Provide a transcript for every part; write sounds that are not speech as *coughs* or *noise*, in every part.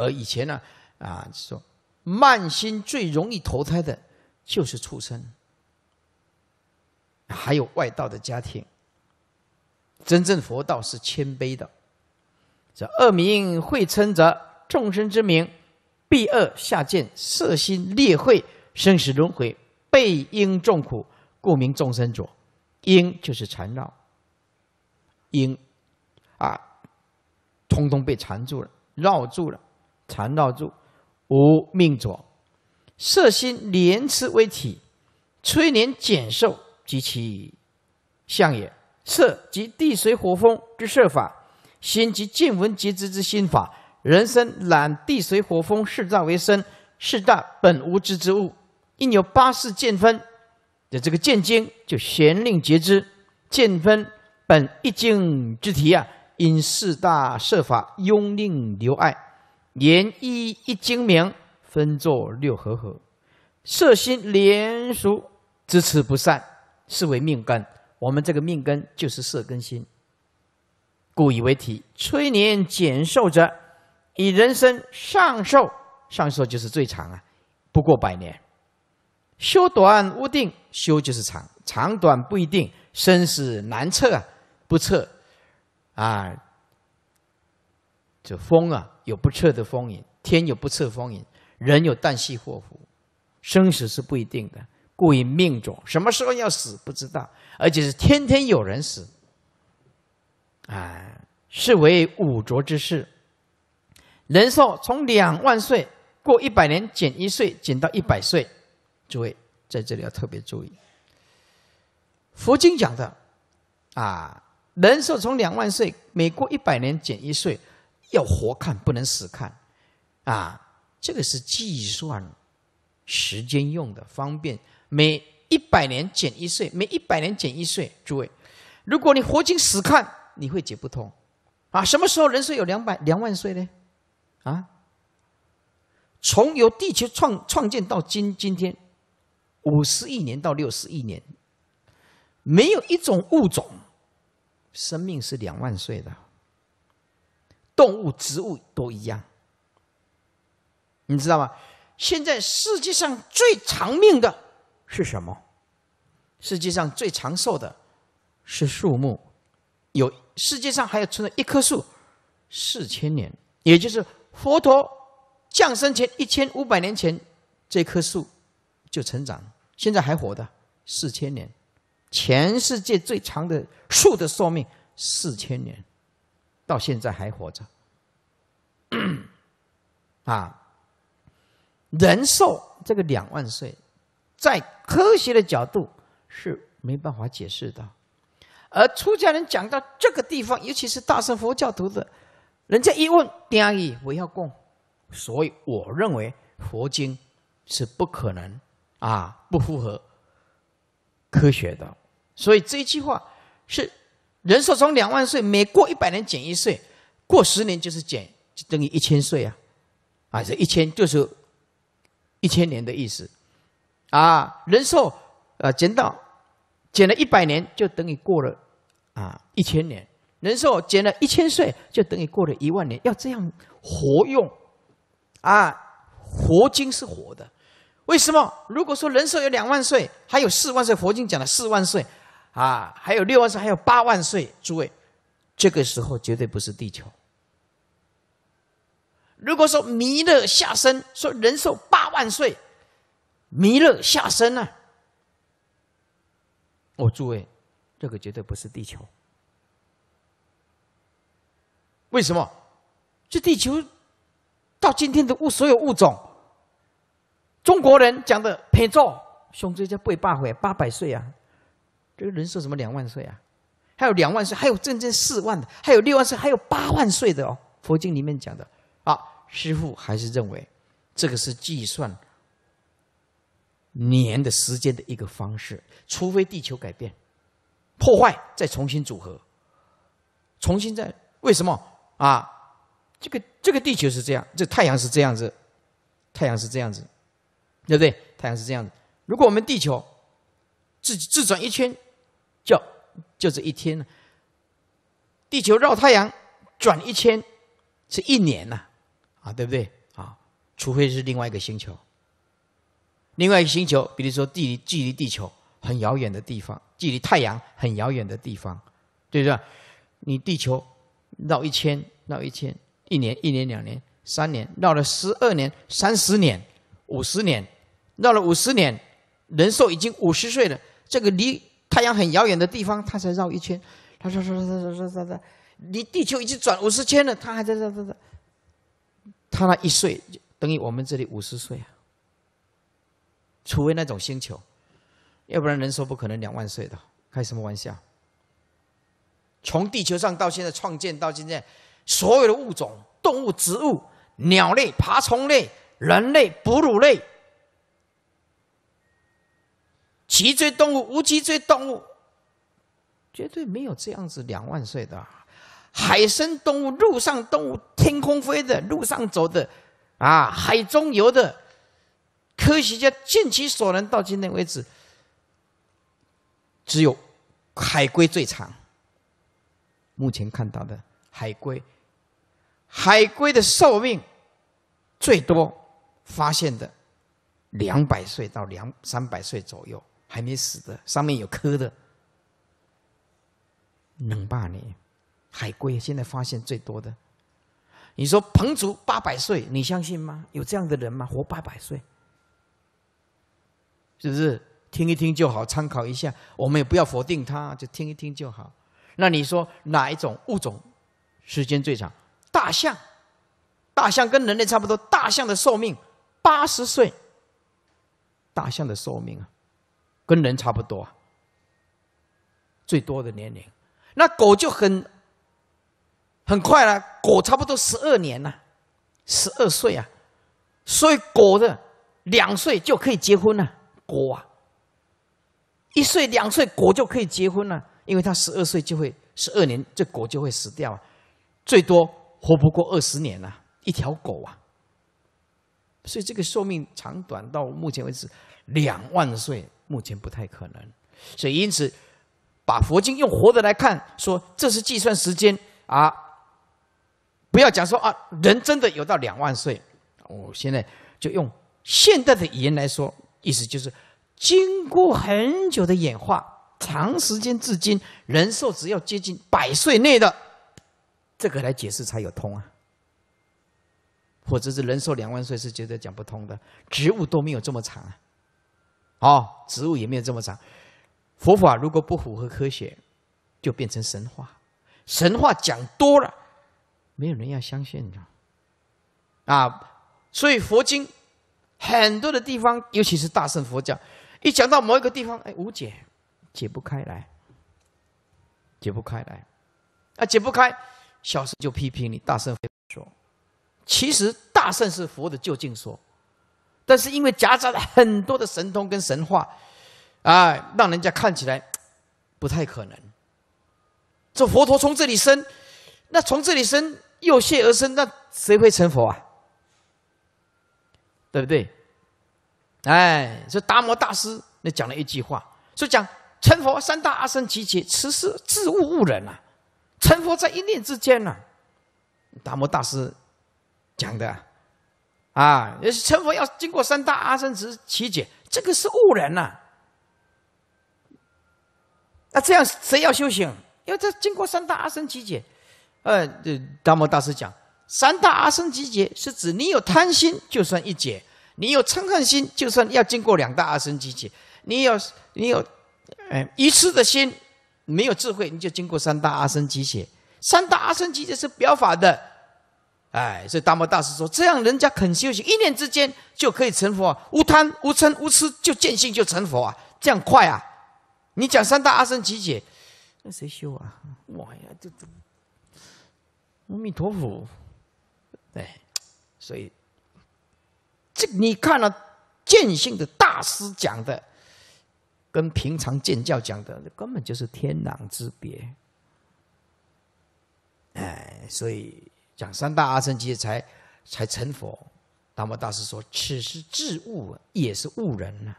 而以前呢，啊说，慢心最容易投胎的，就是畜生，还有外道的家庭。真正佛道是谦卑的，这恶名会称者众生之名，避恶下贱，色心劣慧，生死轮回，被因重苦，故名众生者。因就是缠绕，因，啊，通通被缠住了，绕住了。常绕住，无命者；色心连持为体，催连减寿，及其相也。色即地水火风之色法，心即见闻觉知之心法。人身揽地水火风四大为身，四大本无知之物，因有八识见分的这个见经就玄令觉知。见分本一境之体啊，因四大设法拥令留碍。年一一精明，分作六合合，色心连熟，支持不散，是为命根。我们这个命根就是色根心，故以为题。催年减寿者，以人生上寿，上寿就是最长啊，不过百年。修短无定，修就是长，长短不一定，生死难测啊，不测啊。这风啊，有不测的风云；天有不测风云，人有旦夕祸福，生死是不一定的。故以命终，什么时候要死不知道，而且是天天有人死，啊，是为五浊之事。人寿从两万岁，过一百年减一岁，减到一百岁。诸位在这里要特别注意，佛经讲的，啊，人寿从两万岁，每过一百年减一岁。要活看，不能死看，啊，这个是计算时间用的方便。每一百年减一岁，每一百年减一岁。诸位，如果你活经死看，你会解不通。啊，什么时候人岁有两百两万岁呢？啊，从由地球创创建到今今天，五十亿年到六十亿年，没有一种物种，生命是两万岁的。动物、植物都一样，你知道吗？现在世界上最长命的是什么？世界上最长寿的是树木，有世界上还有存在一棵树四千年，也就是佛陀降生前一千五百年前，这棵树就成长，现在还活的四千年，全世界最长的树的寿命四千年。到现在还活着，*clears throat* 啊，人寿这个两万岁，在科学的角度是没办法解释的，而出家人讲到这个地方，尤其是大乘佛教徒的，人家一问，丁阿姨我要供，所以我认为佛经是不可能啊，不符合科学的，所以这一句话是。人寿从两万岁，每过一百年减一岁，过十年就是减，等于一千岁啊，啊，这一千就是一千年的意思，啊，人寿啊减到减了一百年就等于过了啊一千年，人寿减了一千岁就等于过了一万年，要这样活用，啊，佛经是活的，为什么？如果说人寿有两万岁，还有四万岁，佛经讲了四万岁。啊，还有六万岁，还有八万岁，诸位，这个时候绝对不是地球。如果说弥勒下生说人寿八万岁，弥勒下生呢？哦，诸位，这个绝对不是地球。为什么？这地球到今天的物，所有物种，中国人讲的天照兄弟叫不败，八百八百岁啊。这个人寿什么两万岁啊？还有两万岁，还有真正四万的，还有六万岁，还有八万岁的哦。佛经里面讲的啊，师傅还是认为这个是计算年的时间的一个方式，除非地球改变破坏，再重新组合，重新再为什么啊？这个这个地球是这样，这太阳是这样子，太阳是这样子，对不对？太阳是这样子。如果我们地球自己自转一圈。就就这一天，地球绕太阳转一圈是一年呐，啊，对不对啊？除非是另外一个星球，另外一个星球，比如说地距离地球很遥远的地方，距离太阳很遥远的地方，对不对？你地球绕一圈，绕一圈，一年一年两年三年绕了十二年三十年五十年绕了五十年，人寿已经五十岁了，这个离。太阳很遥远的地方，它才绕一圈，它唰唰唰唰唰唰唰，离地球已经转五十圈了，它还在绕唰唰。它那一岁等于我们这里五十岁啊。除非那种星球，要不然人说不可能两万岁的，开什么玩笑？从地球上到现在创建到现在，所有的物种、动物、植物、鸟类、爬虫类、人类、哺乳类。脊椎动物、无脊椎动物，绝对没有这样子两万岁的。海生动物、陆上动物、天空飞的、陆上走的，啊，海中游的，科学家尽其所能，到今天为止，只有海龟最长。目前看到的海龟，海龟的寿命最多发现的两百岁到两三百岁左右。还没死的，上面有刻的，能吧你？海龟现在发现最多的，你说彭祖八百岁，你相信吗？有这样的人吗？活八百岁，是不是？听一听就好，参考一下。我们也不要否定他，就听一听就好。那你说哪一种物种时间最长？大象，大象跟人类差不多，大象的寿命八十岁，大象的寿命啊。跟人差不多，最多的年龄，那狗就很很快了。狗差不多十二年了，十二岁啊，所以狗的两岁就可以结婚了。狗啊，一岁两岁，狗就可以结婚了，因为它十二岁就会，十二年这狗就会死掉，啊，最多活不过二十年啊，一条狗啊。所以这个寿命长短到目前为止两万岁。目前不太可能，所以因此，把佛经用活的来看，说这是计算时间啊，不要讲说啊，人真的有到两万岁。我现在就用现代的语言来说，意思就是，经过很久的演化，长时间至今，人寿只要接近百岁内的，这个来解释才有通啊。或者是人寿两万岁是绝对讲不通的，植物都没有这么长啊。哦，植物也没有这么长。佛法如果不符合科学，就变成神话。神话讲多了，没有人要相信的。啊，所以佛经很多的地方，尤其是大圣佛教，一讲到某一个地方，哎，无解，解不开来，解不开来，啊，解不开，小圣就批评你，大圣说，其实大圣是佛的究竟说。但是因为夹杂了很多的神通跟神话，啊，让人家看起来不太可能。这佛陀从这里生，那从这里生又谢而生，那谁会成佛啊？对不对？哎，这达摩大师那讲了一句话，说讲成佛三大阿僧祇劫，此是自悟悟人啊！成佛在一念之间啊。达摩大师讲的。啊，成佛要经过三大阿僧祇解，这个是误人呐。那这样谁要修行？因为这经过三大阿僧祇呃，这达摩大师讲，三大阿僧祇解是指你有贪心就算一解，你有嗔恨心就算要经过两大阿僧祇解，你有你有，哎，愚痴的心没有智慧，你就经过三大阿僧祇解。三大阿僧祇解是表法的。哎，所以大摩大师说，这样人家肯修行，一念之间就可以成佛，啊，无贪、无嗔、无痴，就见性就成佛啊，这样快啊！你讲三大阿僧祇劫，那谁修啊？我呀，这这，阿弥陀佛，哎，所以这你看了见性的大师讲的，跟平常见教讲的，根本就是天壤之别。哎，所以。讲三大阿僧祇才才成佛，达摩大师说：“此是智悟，也是悟人呢，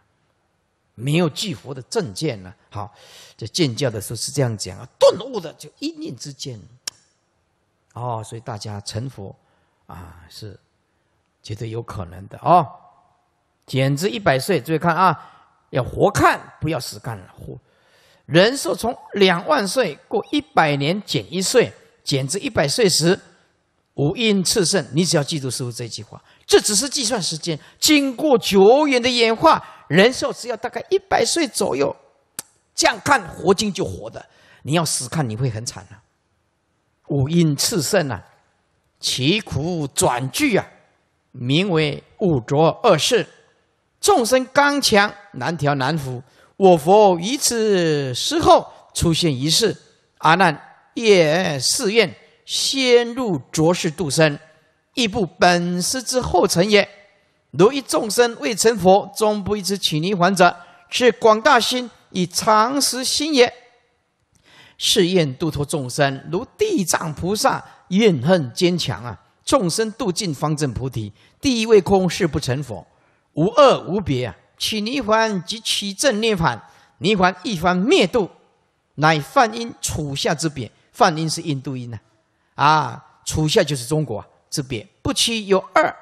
没有具佛的正见呢。”好，在见教的时候是这样讲啊。顿悟的就一念之间，哦，所以大家成佛啊是绝对有可能的哦。减至一百岁，注意看啊，要活看，不要死看了。活人寿从两万岁过一百年减一岁，减至一百岁时。五阴炽盛，你只要记住师傅这句话，这只是计算时间。经过久远的演化，人寿只要大概一百岁左右，这样看活经就活的。你要死看，你会很惨啊！五阴炽盛啊，其苦转具啊，名为五浊二世，众生刚强，难调难服。我佛于此时候出现一世，阿难也誓愿。先入浊世度生，亦不本师之后成也。如一众生未成佛，终不一之起泥环者，是广大心以常识心也。是愿度脱众生，如地藏菩萨怨恨坚强啊！众生度尽方正菩提。地狱未空誓不成佛，无恶无别啊！取泥环即起正涅槃，泥环一方灭度，乃梵音处下之别。梵音是印度音呐。啊，楚下就是中国这边，不期有二，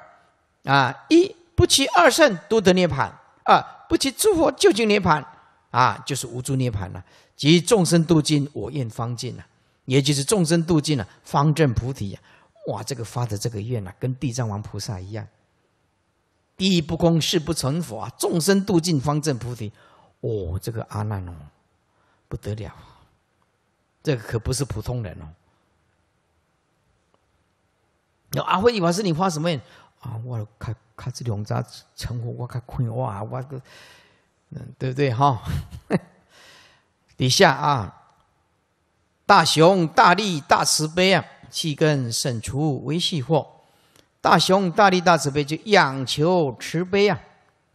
啊，一不期二圣多得涅槃，二不期诸佛究竟涅槃，啊，就是无住涅槃了，即众生度尽，我愿方尽了，也就是众生度尽了，方正菩提。哇，这个发的这个愿呐，跟地藏王菩萨一样，第一不空誓不成佛，啊，众生度尽方正菩提。哦，这个阿难哦，不得了，这个可不是普通人哦。有阿辉法师，你发什么言啊？我看看这两张称呼，我看快哇，我个，嗯，对不对哈？*laughs* 底下啊，大雄大力大慈悲啊，气根生出为细惑。大雄大力大慈悲就仰求慈悲啊，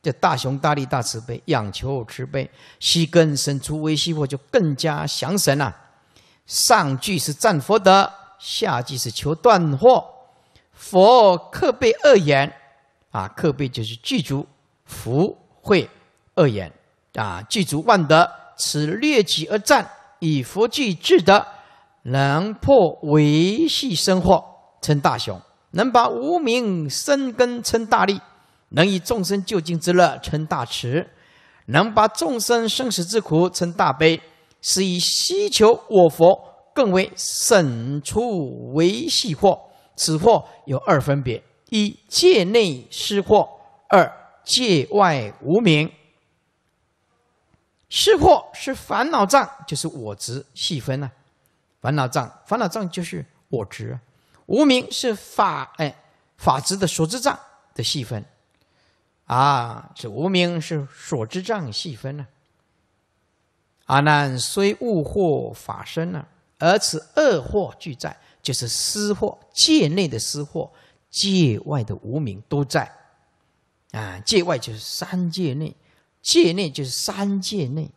这大雄大力大慈悲仰求慈悲，细根生出微细惑就更加祥神了。上句是赞佛德，下句是求断惑。佛克备恶言，啊，克备就是具足福慧恶言，啊，具足万德，此略己而战，以佛具智德，能破维系生活称大雄，能把无名生根称大力，能以众生救尽之乐称大慈，能把众生生死之苦称大悲，是以希求我佛，更为胜出维系惑。此惑有二分别：一界内失惑，二界外无名。失惑是烦恼障，就是我执细分了；烦恼障，烦恼障就是我执。无名是法哎，法执的所知障的细分。啊，这无名是所知障细分呢。阿难虽悟惑法身呢，而此二惑俱在。就是私货，界内的私货，界外的无名都在，啊，界外就是三界内，界内就是三界内，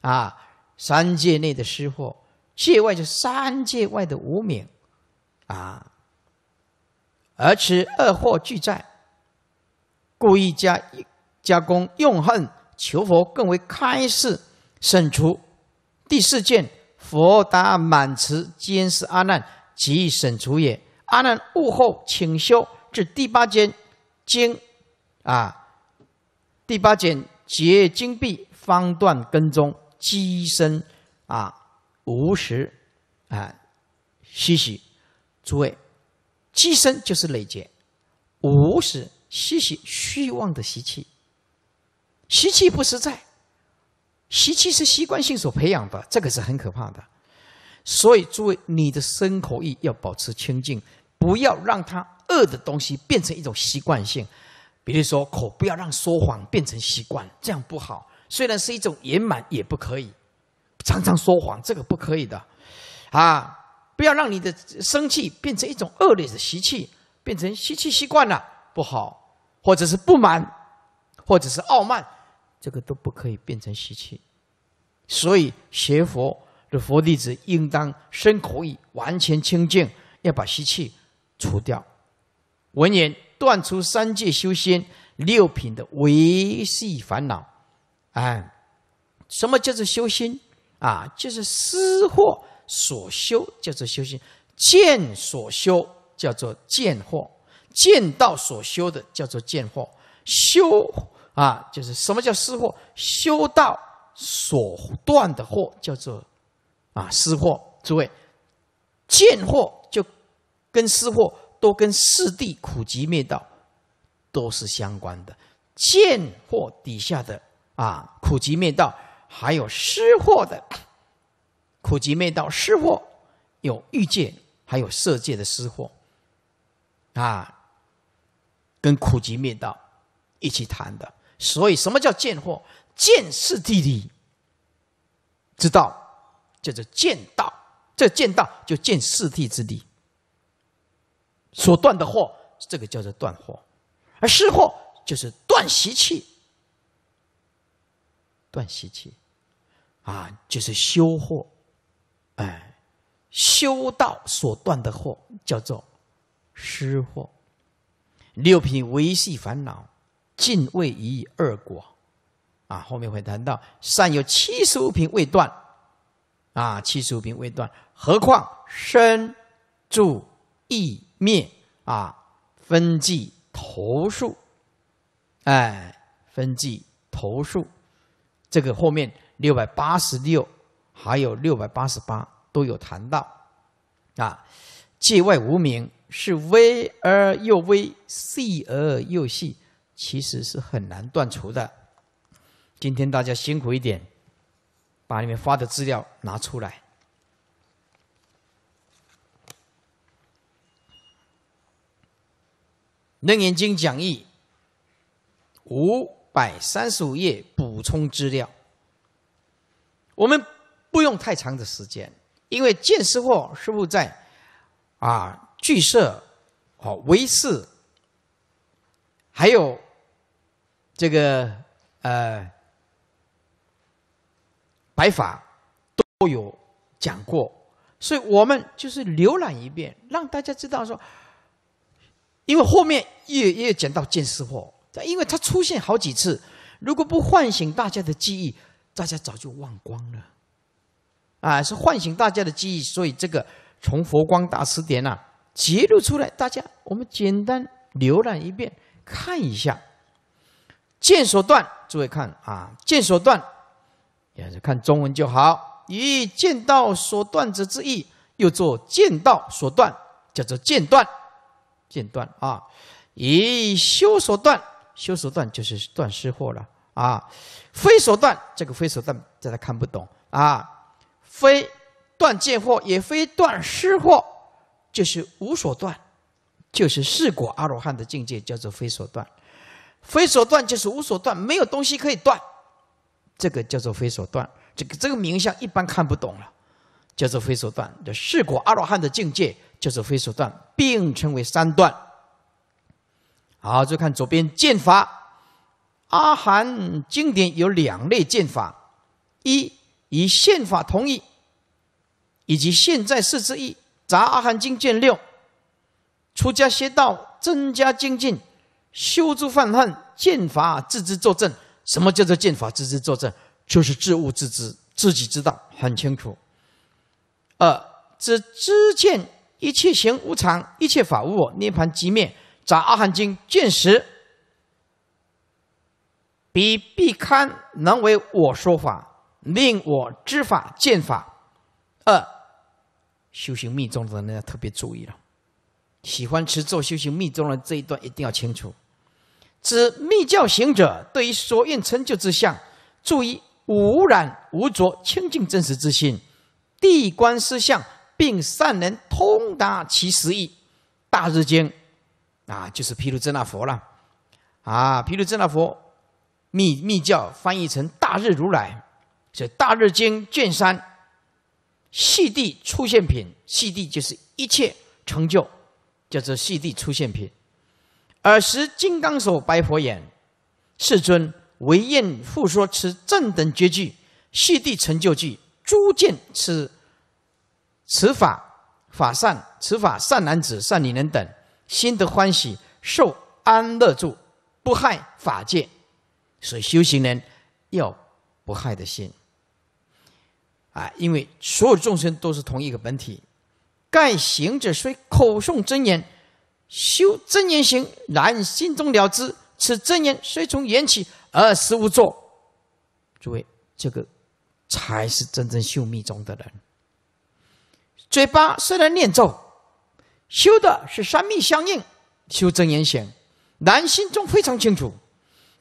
啊，三界内的私货，界外就是三界外的无名，啊，而此二货俱在，故意加加工用恨求佛，更为开示，省除第四件，佛达满慈，兼是阿难。即审除也。阿难，悟后请修至第八间，经，啊，第八间结经闭，方断根中积身，啊，无时啊，息息。诸位，积身就是累劫，无时息息，虚妄的习气，习气不实在，习气是习惯性所培养的，这个是很可怕的。所以，诸位，你的身口意要保持清净，不要让它恶的东西变成一种习惯性。比如说，口不要让说谎变成习惯，这样不好。虽然是一种圆满，也不可以。常常说谎，这个不可以的。啊，不要让你的生气变成一种恶劣的习气，变成习气习惯了不好。或者是不满，或者是傲慢，这个都不可以变成习气。所以学佛。佛弟子应当身可以完全清净，要把习气除掉。闻言断除三界修仙六品的唯系烦恼。哎，什么叫做修心啊？就是思惑所修叫做修心，见所修叫做见惑，见道所修的叫做见惑。修啊，就是什么叫思惑？修道所断的惑叫做。啊，失货，诸位，见货就跟失货都跟四谛苦集灭道都是相关的。见货底下的啊，苦集灭道还有失货的苦集灭道，失货有欲界，还有色界的失货，啊，跟苦集灭道一起谈的。所以，什么叫见货？见是地理之道。叫做见道，这见道就见四谛之地。所断的惑，这个叫做断惑；而失惑就是断习气，断习气，啊，就是修惑。哎，修道所断的惑叫做失惑。六品维系烦恼，尽位一二果。啊，后面会谈到，善有七十五品未断。啊，七十五品未断，何况身住意灭啊，分际投数，哎，分际投数，这个后面六百八十六还有六百八十八都有谈到啊，界外无名是微而又微，细而又细，其实是很难断除的。今天大家辛苦一点。把你们发的资料拿出来，《楞严经》讲义五百三十五页补充资料，我们不用太长的时间，因为见思师是在啊聚社、哦微视。还有这个呃。白法都有讲过，所以我们就是浏览一遍，让大家知道说，因为后面也也讲到见思惑，因为它出现好几次，如果不唤醒大家的记忆，大家早就忘光了，啊，是唤醒大家的记忆，所以这个从《佛光大辞典》啊揭露出来，大家我们简单浏览一遍，看一下，见所断，诸位看啊，见所断。也是看中文就好。以剑道所断者之意，又作剑道所断，叫做剑断，剑断啊！以修所断，修所断就是断失货了啊！非所断，这个非所断大家看不懂啊！非断见或，也，非断失货，就是无所断，就是四果阿罗汉的境界，叫做非所断。非所断就是无所断，没有东西可以断。这个叫做非所断，这个这个名相一般看不懂了，叫做非所断。世果阿罗汉的境界叫做非所断，并称为三断。好，就看左边剑法。阿含经典有两类剑法：一以宪法同意，以及现在四之一杂阿含经卷六，出家邪道，增加精进，修诸犯恨，剑法自知作证。什么叫做见法自知作证？就是自悟自知，自己知道很清楚。二、知知见一切行无常，一切法无我，涅盘即灭。在阿含经见时，彼必堪能为我说法，令我知法见法。二、修行密宗的人要特别注意了，喜欢吃咒修行密宗的这一段一定要清楚。指密教行者对于所愿成就之相，注意无染无浊清净真实之心，地观思相，并善能通达其实义。大日经，啊，就是毗卢遮那佛了，啊，毗卢遮那佛，密密教翻译成大日如来，这《大日经》卷三，细地出现品，细地就是一切成就，叫做细地出现品。尔时，金刚手白佛言：“世尊，唯愿复说此正等绝句，悉地成就具。诸见此，此法法善，此法善男子、善女人等，心得欢喜，受安乐住，不害法界。所以修行人要不害的心啊，因为所有众生都是同一个本体。盖行者虽口诵真言。”修真言行，然心中了知，此真言虽从言起，而实无作。诸位，这个才是真正修密宗的人。嘴巴虽然念咒，修的是三密相应，修真言行，然心中非常清楚，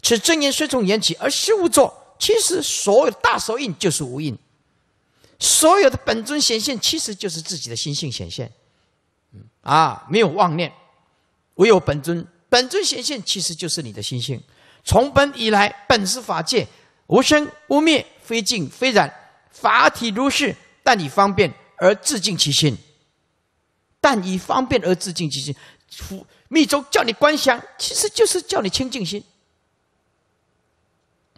此真言虽从言起，而实无作。其实所有大手印就是无印，所有的本尊显现其实就是自己的心性显现，啊，没有妄念。唯有本尊，本尊显现其实就是你的心性。从本以来，本是法界，无生无灭，非净非染，法体如是。但以方便而自净其心，但以方便而自净其心。密宗叫你观想，其实就是叫你清净心。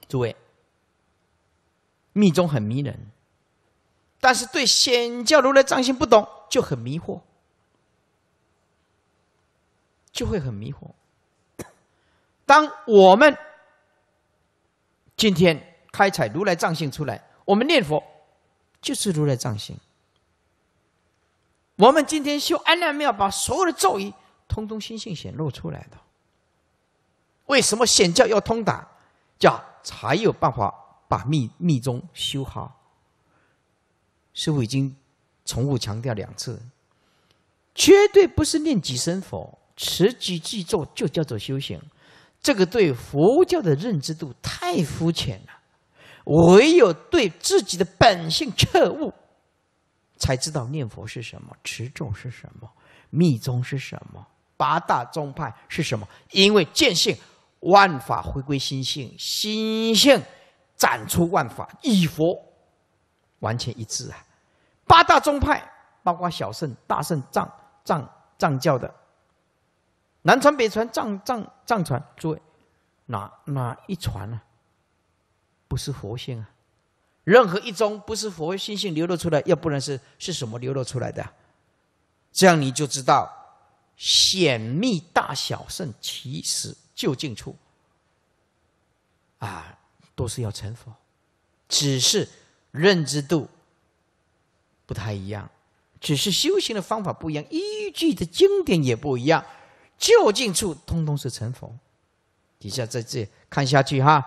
诸位，密宗很迷人，但是对显教如来藏心不懂，就很迷惑。就会很迷惑。当我们今天开采如来藏性出来，我们念佛就是如来藏性。我们今天修《安南庙》，把所有的咒语通通心性显露出来的。为什么显教要通达，叫才有办法把密密宗修好？师傅已经重复强调两次，绝对不是念几声佛。持戒、持咒就叫做修行，这个对佛教的认知度太肤浅了。唯有对自己的本性彻悟，才知道念佛是什么，持咒是什么，密宗是什么，八大宗派是什么。因为见性，万法回归心性，心性展出万法，与佛完全一致啊！八大宗派，包括小圣、大圣、藏藏藏教的。南传、北传、藏藏藏传，诸位哪哪一传呢？不是佛性啊，任何一种不是佛性性流露出来，要不然是是什么流露出来的？这样你就知道显密大小圣，其实就近处啊，都是要成佛，只是认知度不太一样，只是修行的方法不一样，依据的经典也不一样。就近处，通通是成佛。底下在这看下去哈。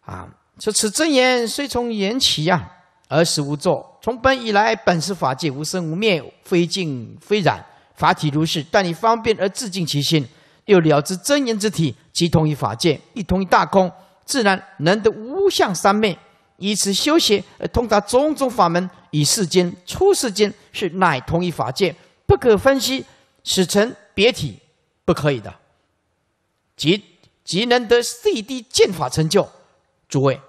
啊，说此真言虽从言起啊，而实无作。从本以来，本是法界，无生无灭，非净非染，法体如是。但以方便而自净其心，又了知真言之体，即同于法界，一同于大空，自然能得无相三昧。以此修习而通达种种法门，与世间、出世间是，乃同一法界，不可分析，使成。别提，不可以的。即即能得 CD 剑法成就，诸位，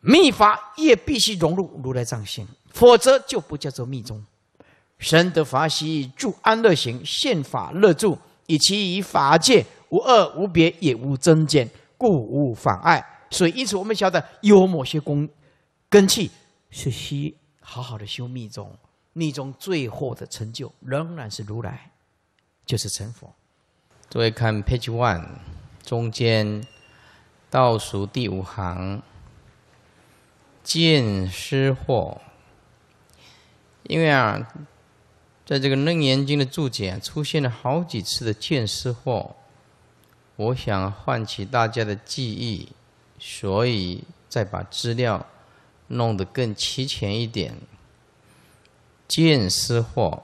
密法也必须融入如来藏心，否则就不叫做密宗。神得法喜住安乐行，现法乐住，以其与法界无二无别，也无增减，故无妨碍。所以，因此我们晓得，有某些功根器，是需好好的修密宗。密宗最后的成就，仍然是如来。就是成佛。各位看 Page One 中间倒数第五行“见失惑”，因为啊，在这个《楞严经》的注解出现了好几次的“见失惑”，我想唤起大家的记忆，所以再把资料弄得更齐全一点，“见失惑”。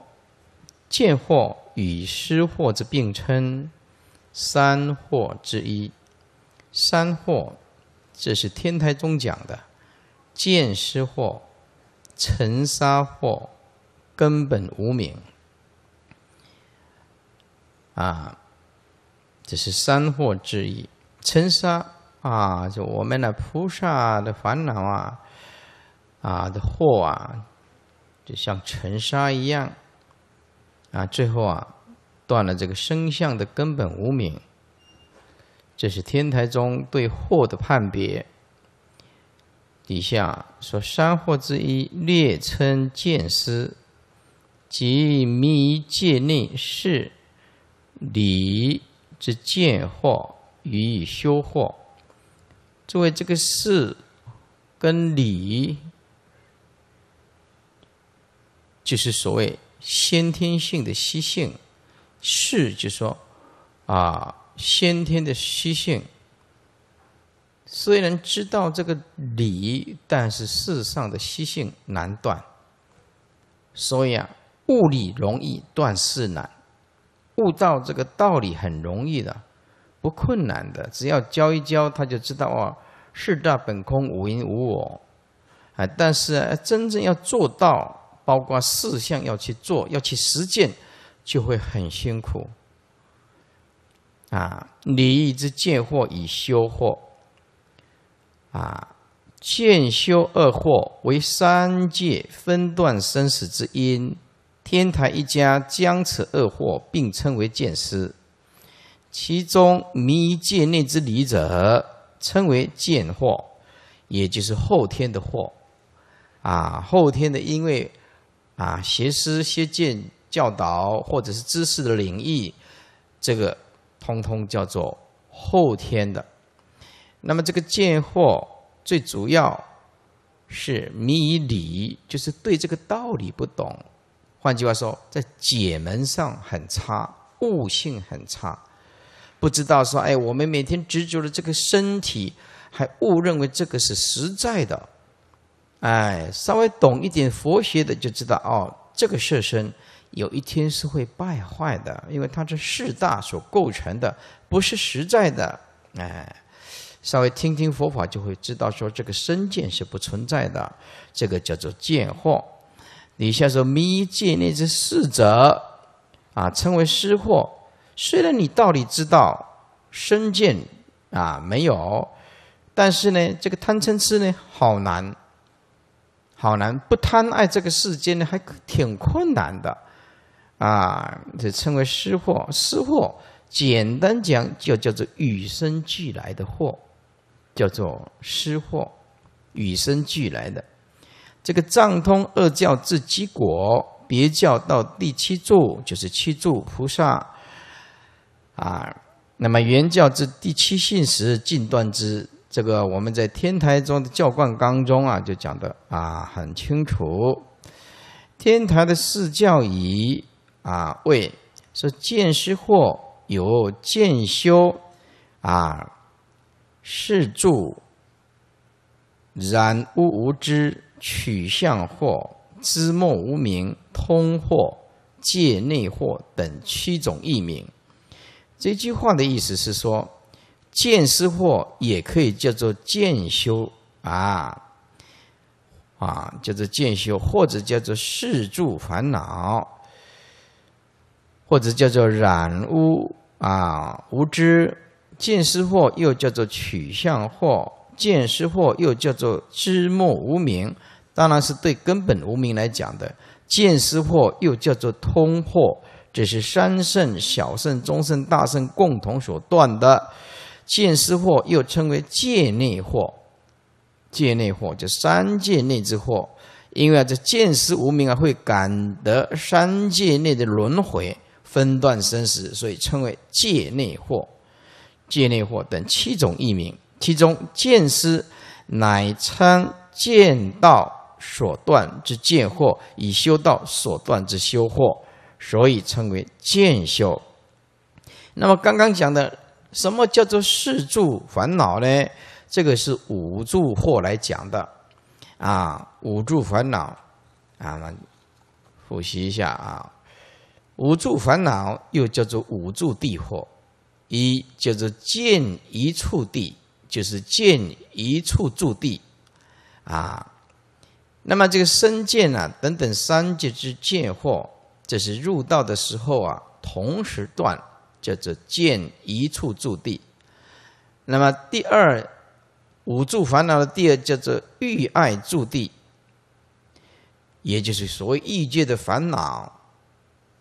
见惑与失惑之并称，三惑之一。三惑，这是天台宗讲的。见失惑、尘沙惑，根本无名。啊，这是三惑之一。尘沙啊，就我们的菩萨的烦恼啊，啊的惑啊，就像尘沙一样。啊，最后啊，断了这个生相的根本无名。这是天台中对祸的判别。底下说三祸之一，略称见思，即迷界内事理之见惑，予以修惑。作为这个事跟理，就是所谓。先天性的习性，是就说啊，先天的习性虽然知道这个理，但是世上的习性难断。所以啊，悟理容易断世难。悟到这个道理很容易的，不困难的，只要教一教他就知道哦，世大本空，无因无我。啊，但是真正要做到。包括四项要去做，要去实践，就会很辛苦。啊，一之见惑以修惑，啊，见修二惑为三界分断生死之因。天台一家将此二惑并称为见师，其中迷界内之理者，称为见惑，也就是后天的惑。啊，后天的因为。啊，邪师、邪见、教导或者是知识的领域，这个通通叫做后天的。那么这个贱货最主要是迷于理，就是对这个道理不懂。换句话说，在解门上很差，悟性很差，不知道说哎，我们每天执着的这个身体，还误认为这个是实在的。哎，稍微懂一点佛学的就知道哦，这个色身有一天是会败坏的，因为它是四大所构成的，不是实在的。哎，稍微听听佛法就会知道，说这个身见是不存在的，这个叫做见惑。你像说迷界那之四者，啊，称为失惑。虽然你道理知道身见啊没有，但是呢，这个贪嗔痴呢，好难。好难不贪爱这个世间呢，还挺困难的，啊，这称为失惑。失惑，简单讲就叫做与生俱来的惑，叫做失惑，与生俱来的。这个藏通二教之机果，别教到第七柱就是七柱菩萨，啊，那么原教之第七信时尽断之。这个我们在天台中的教观当中啊，就讲的啊很清楚。天台的四教仪啊，为是见识或有见修、啊是住染污无知取向或知梦无明通或界内或等七种异名。这句话的意思是说。见思惑也可以叫做见修啊，啊，叫做见修，或者叫做世住烦恼，或者叫做染污啊，无知。见思惑又叫做取向惑，见思惑又叫做知莫无明，当然是对根本无明来讲的。见思惑又叫做通惑，这是三圣、小圣、中圣、大圣共同所断的。见失惑又称为界内惑，界内惑就三界内之惑，因为啊这见失无明啊会感得三界内的轮回分段生死，所以称为界内惑、界内惑等七种异名。其中见失乃参见道所断之见惑，以修道所断之修惑，所以称为见修。那么刚刚讲的。什么叫做四住烦恼呢？这个是五住或来讲的，啊，五住烦恼，啊，们复习一下啊，五住烦恼又叫做五住地惑，一叫做见一处地，就是见一处住地，啊，那么这个身见啊等等三界之见惑，这是入道的时候啊同时断。叫做见一处住地，那么第二五住烦恼的第二叫做欲爱住地，也就是所谓欲界的烦恼，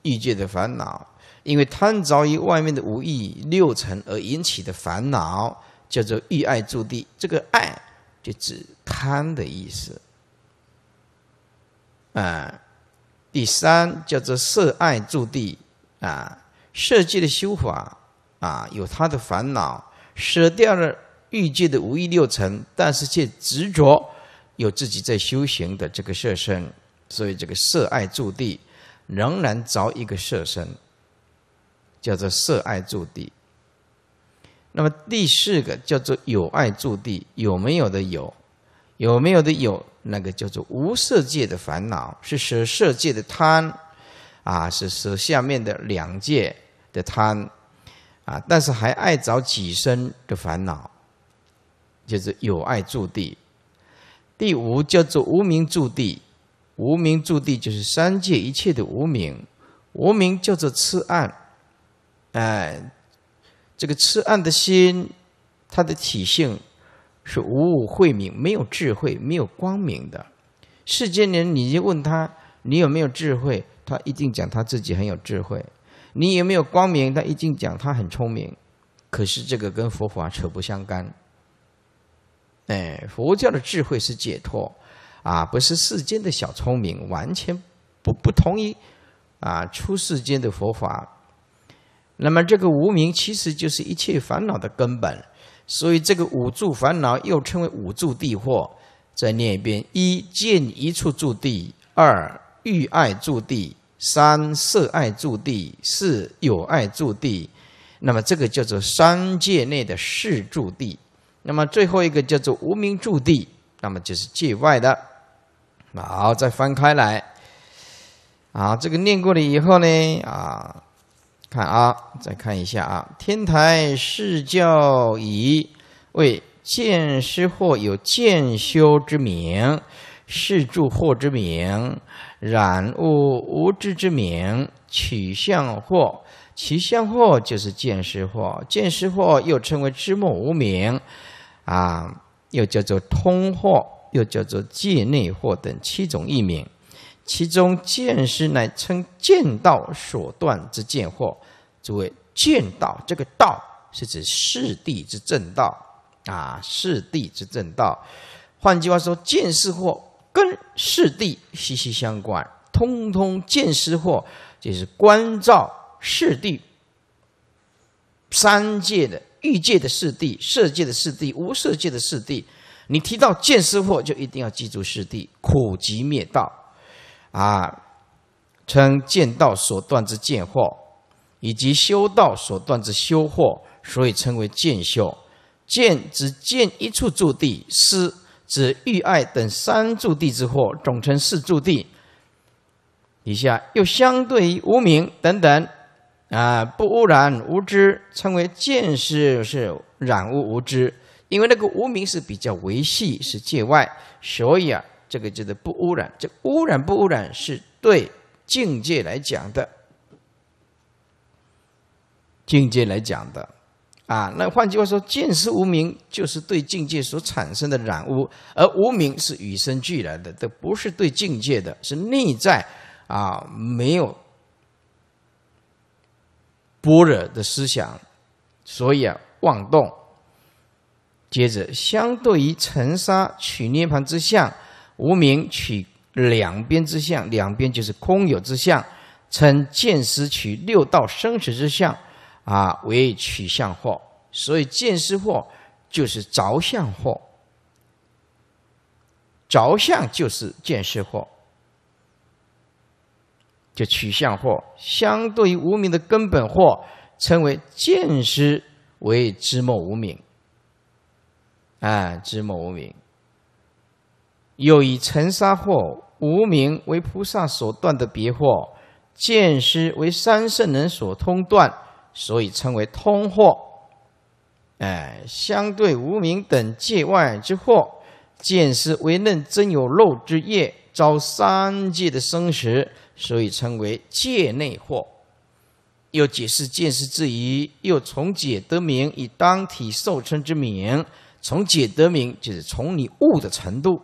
欲界的烦恼，因为贪着于外面的五欲六尘而引起的烦恼，叫做欲爱住地。这个爱就指贪的意思。啊，第三叫做色爱住地啊。色界的修法啊，有他的烦恼，舍掉了欲界的五欲六尘，但是却执着有自己在修行的这个色身，所以这个色爱住地仍然着一个色身，叫做色爱住地。那么第四个叫做有爱住地，有没有的有，有没有的有，那个叫做无色界的烦恼，是舍色界的贪。啊，是是下面的两界的贪，啊，但是还爱找几身的烦恼，就是有爱住地。第五叫做无名住地，无名住地就是三界一切的无名，无名叫做痴暗，哎，这个痴暗的心，它的体性是无五慧明，没有智慧，没有光明的。世间人，你就问他，你有没有智慧？他一定讲他自己很有智慧，你有没有光明？他一定讲他很聪明，可是这个跟佛法扯不相干。哎，佛教的智慧是解脱，啊，不是世间的小聪明，完全不不同于啊出世间的佛法。那么这个无名其实就是一切烦恼的根本，所以这个五住烦恼又称为五住地惑。再念一遍：一见一处住地，二。欲爱住地，三色爱住地，四有爱住地，那么这个叫做三界内的世住地。那么最后一个叫做无名住地，那么就是界外的。好，再翻开来，啊，这个念过了以后呢，啊，看啊，再看一下啊，天台世教以为见师或有见修之名，世住或之名。染物无知之名，取相惑，取相惑就是见识惑，见识惑又称为知目无名，啊，又叫做通惑，又叫做界内惑等七种异名。其中见识乃称见道所断之见惑，所谓见道，这个道是指世谛之正道，啊，世谛之正道。换句话说，见识惑。跟四谛息息相关，通通见失惑，就是关照四谛三界的欲界的四谛、色界的四谛、无色界的四谛。你提到见失惑，就一定要记住四谛苦集灭道，啊，称见道所断之见惑，以及修道所断之修惑，所以称为见修。见只见一处住地思。指欲爱等三住地之祸，总称四住地。以下又相对于无名等等，啊，不污染无知，称为见识是染污无知。因为那个无名是比较维系，是界外，所以啊，这个叫做不污染。这污染不污染是对境界来讲的，境界来讲的。啊，那换句话说，见识无明就是对境界所产生的染污，而无明是与生俱来的，这不是对境界的，是内在，啊，没有般若的思想，所以妄动。接着，相对于尘沙取涅盘之相，无明取两边之相，两边就是空有之相，称见识取六道生死之相。啊，为取向惑，所以见失惑就是着相惑，着相就是见识惑，就取向惑。相对于无名的根本惑，称为见失为知末无名。啊，知末无名。又以尘沙惑、无名为菩萨所断的别惑，见失为三圣人所通断。所以称为通货，哎，相对无名等界外之货，见识为嫩真有漏之业，招三界的生食，所以称为界内货。又解释见识之疑，又从解得名，以当体受称之名。从解得名，就是从你悟的程度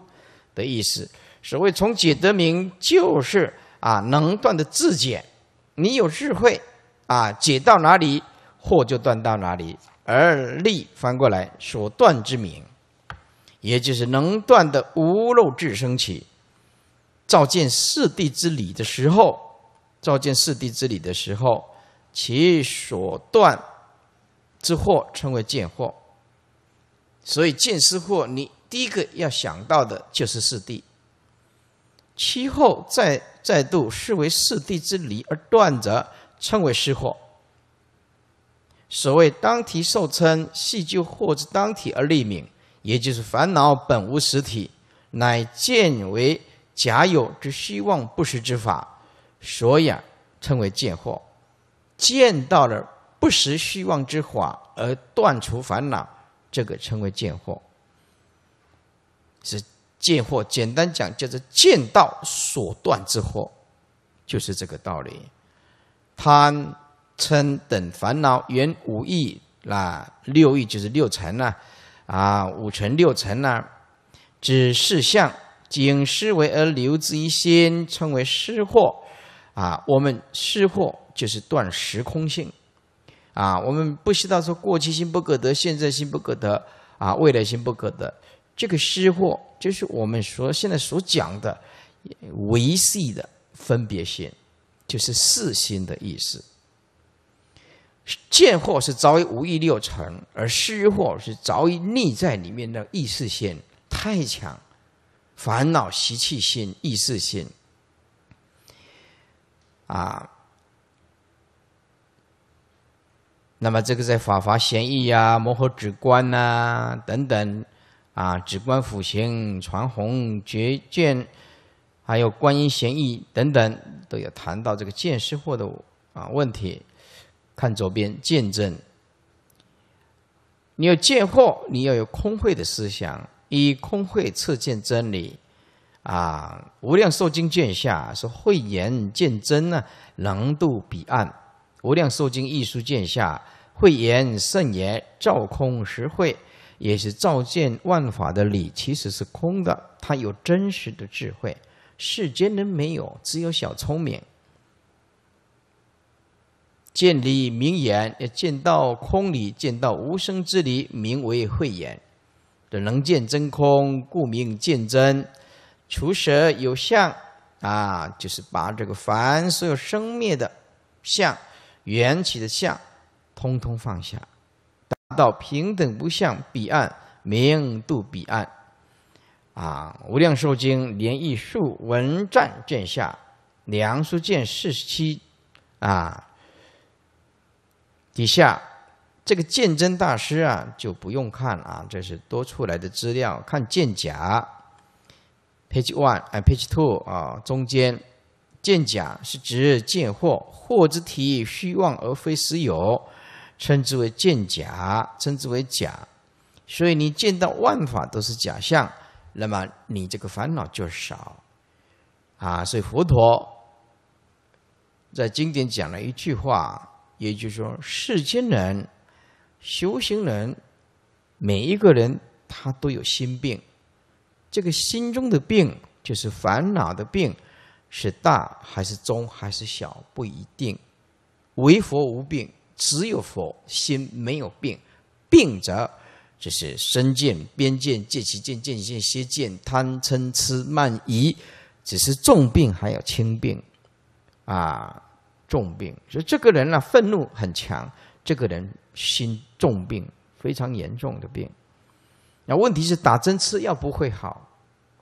的意思。所谓从解得名，就是啊，能断的自解，你有智慧。啊，解到哪里，祸就断到哪里；而力翻过来，所断之名，也就是能断的无漏智生起，照见四谛之理的时候，照见四谛之理的时候，其所断之祸称为见祸。所以见失祸，你第一个要想到的就是四谛。其后再再度视为四谛之理而断者。称为失货。所谓当体受称，系就惑之当体而立名，也就是烦恼本无实体，乃见为假有之虚妄不实之法，所以称为见惑。见到了不实虚妄之法而断除烦恼，这个称为见惑。是见货。简单讲，就是见道所断之惑，就是这个道理。贪嗔等烦恼，原五欲啊，六欲就是六尘呐、啊，五尘六尘啦，只是相，仅思维而留之于心，称为失惑。啊，我们失惑就是断时空性。啊，我们不知道说过去心不可得，现在心不可得，啊，未来心不可得。这个失惑就是我们说现在所讲的，维系的分别心。就是四心的意思。见货是早已五意六成，而失货是早已溺在里面。的意识心太强，烦恼习气心、意识心啊。那么这个在法华贤义啊、摩诃止观呐等等啊、止观辅行、传红觉见，还有观音贤义等等。有谈到这个见识货的啊问题，看左边见真。你要见货，你要有空慧的思想，以空慧测见真理。啊，无量寿经见下说慧言见真呢，能度彼岸。无量寿经艺术见下，慧言圣言照空实慧，也是照见万法的理其实是空的，它有真实的智慧。世间人没有，只有小聪明。见理明眼，见到空理，见到无生之理，名为慧眼。能见真空，故名见真。除舍有相，啊，就是把这个凡所有生灭的相、缘起的相，通通放下，达到平等不相，彼岸明度彼岸。啊，《无量寿经》连意数文战卷下，梁书卷四十七，啊，底下这个鉴真大师啊，就不用看啊，这是多出来的资料。看鉴甲 p a g e one and page two 啊，中间鉴甲是指鉴惑，惑之体虚妄而非实有，称之为鉴甲，称之为假，所以你见到万法都是假象。那么你这个烦恼就少，啊！所以佛陀在经典讲了一句话，也就是说，世间人、修行人，每一个人他都有心病，这个心中的病就是烦恼的病，是大还是中还是小不一定。唯佛无病，只有佛心没有病，病则。就是身见、边见、见其见、见其见、邪见、贪嗔痴慢疑，只是重病还有轻病啊！重病，所以这个人呢，愤怒很强，这个人心重病，非常严重的病。那问题是打针吃药不会好，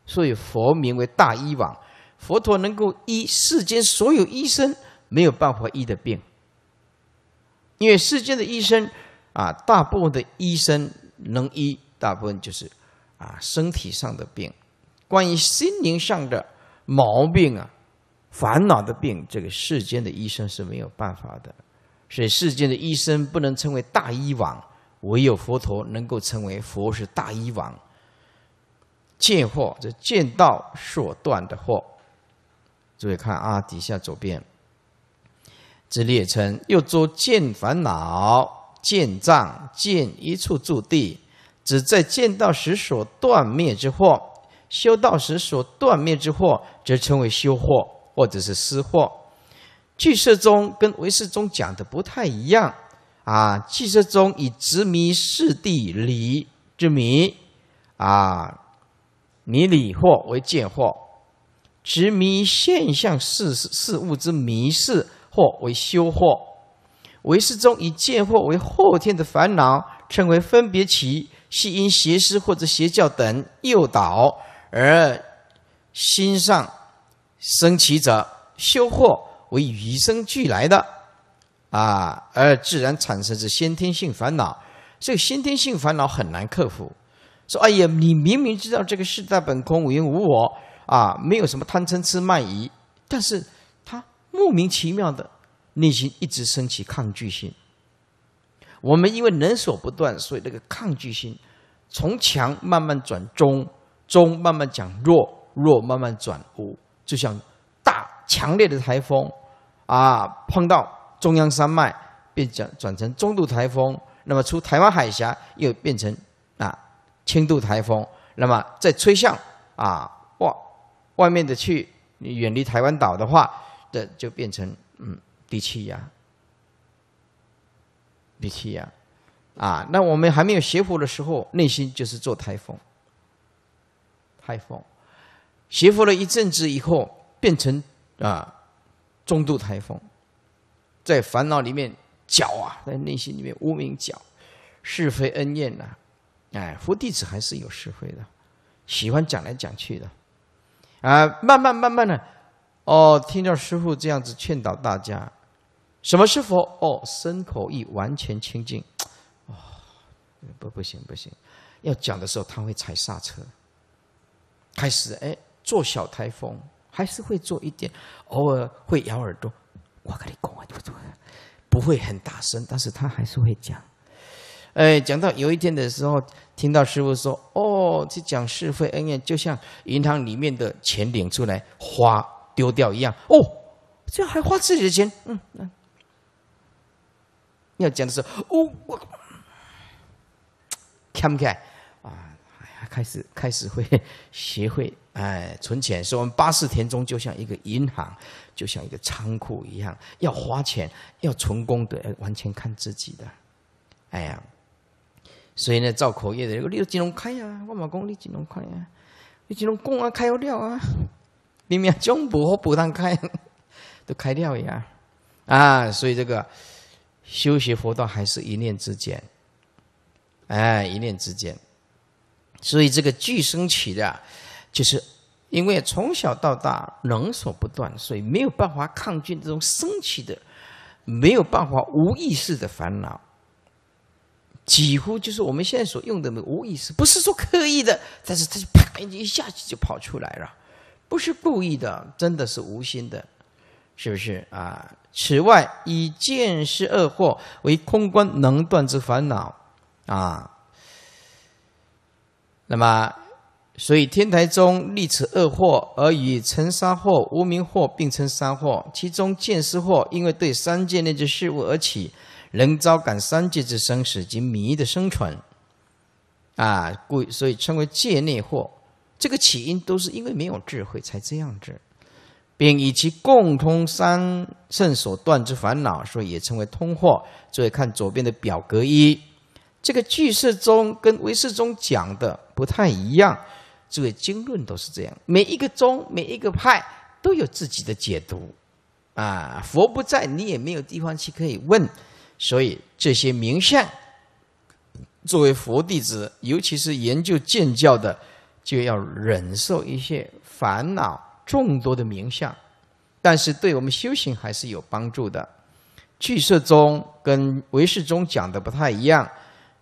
所以佛名为大医王，佛陀能够医世间所有医生没有办法医的病，因为世间的医生啊，大部分的医生。能医大部分就是，啊，身体上的病，关于心灵上的毛病啊，烦恼的病，这个世间的医生是没有办法的，所以世间的医生不能称为大医王，唯有佛陀能够成为佛是大医王。见惑这见道所断的惑，注意看啊，底下左边，这列称又作见烦恼。见障，见一处驻地，只在见到时所断灭之惑；修道时所断灭之惑，则称为修惑，或者是失惑。俱摄中跟唯识中讲的不太一样啊。俱摄中以执迷是地理之迷啊，迷理惑为见惑；执迷现象事事物之迷事或为修惑。为世中以见惑为后天的烦恼，称为分别起，系因邪师或者邪教等诱导而心上生起者；修惑为与生俱来的，啊，而自然产生之先天性烦恼。这个先天性烦恼很难克服。说：“哎呀，你明明知道这个世大本空，无因无我，啊，没有什么贪嗔痴慢疑，但是他莫名其妙的。”内心一直升起抗拒心。我们因为能所不断，所以那个抗拒心，从强慢慢转中，中慢慢讲弱，弱慢慢转无。就像大强烈的台风，啊，碰到中央山脉变成转成中度台风，那么出台湾海峡又变成啊轻度台风，那么再吹向啊外外面的去远离台湾岛的话，的就变成嗯。脾气呀，脾气呀，啊！那我们还没有学佛的时候，内心就是做台风，台风。学佛了一阵子以后，变成啊，中度台风，在烦恼里面搅啊，在内心里面无名搅，是非恩怨呐，哎，佛弟子还是有是非的，喜欢讲来讲去的，啊，慢慢慢慢的，哦，听到师傅这样子劝导大家。什么是佛？哦，身口意完全清净。哦，不，不行，不行。要讲的时候，他会踩刹车。开始，哎，做小台风，还是会做一点，偶尔会咬耳朵。我跟你讲，你不做，不会很大声，但是他还是会讲。哎，讲到有一天的时候，听到师傅说，哦，去讲是非恩怨，就像银行里面的钱领出来花丢掉一样。哦，这样还花自己的钱，嗯嗯。要讲的是，看不看啊？开始开始会学会哎存钱。说我们八四田中就像一个银行，就像一个仓库一样，要花钱要存功德，完全看自己的。哎呀，所以呢，造口业的，你有金融开啊？我冇讲你金融开啊？你金融供啊，开掉啊？你明中补和补单开，*laughs* 都开掉呀！啊，所以这个。修学佛道还是一念之间，哎，一念之间。所以这个具生起的，就是因为从小到大能所不断，所以没有办法抗拒这种生起的，没有办法无意识的烦恼。几乎就是我们现在所用的无意识，不是说刻意的，但是它就啪一下子就跑出来了，不是故意的，真的是无心的。是不是啊？此外，以见识恶惑为空观能断之烦恼，啊。那么，所以天台宗立此恶惑，而与尘沙惑、无名惑并称三惑。其中见识惑，因为对三界内之事物而起，能招感三界之生死及迷的生存，啊，故所以称为界内惑。这个起因都是因为没有智慧才这样子。并以其共通三圣所断之烦恼，所以也称为通惑。注意看左边的表格一，这个句式中跟唯识中讲的不太一样。作为经论都是这样，每一个宗、每一个派都有自己的解读。啊，佛不在，你也没有地方去可以问，所以这些名相，作为佛弟子，尤其是研究建教的，就要忍受一些烦恼。众多的名相，但是对我们修行还是有帮助的。巨释宗跟唯世中讲的不太一样，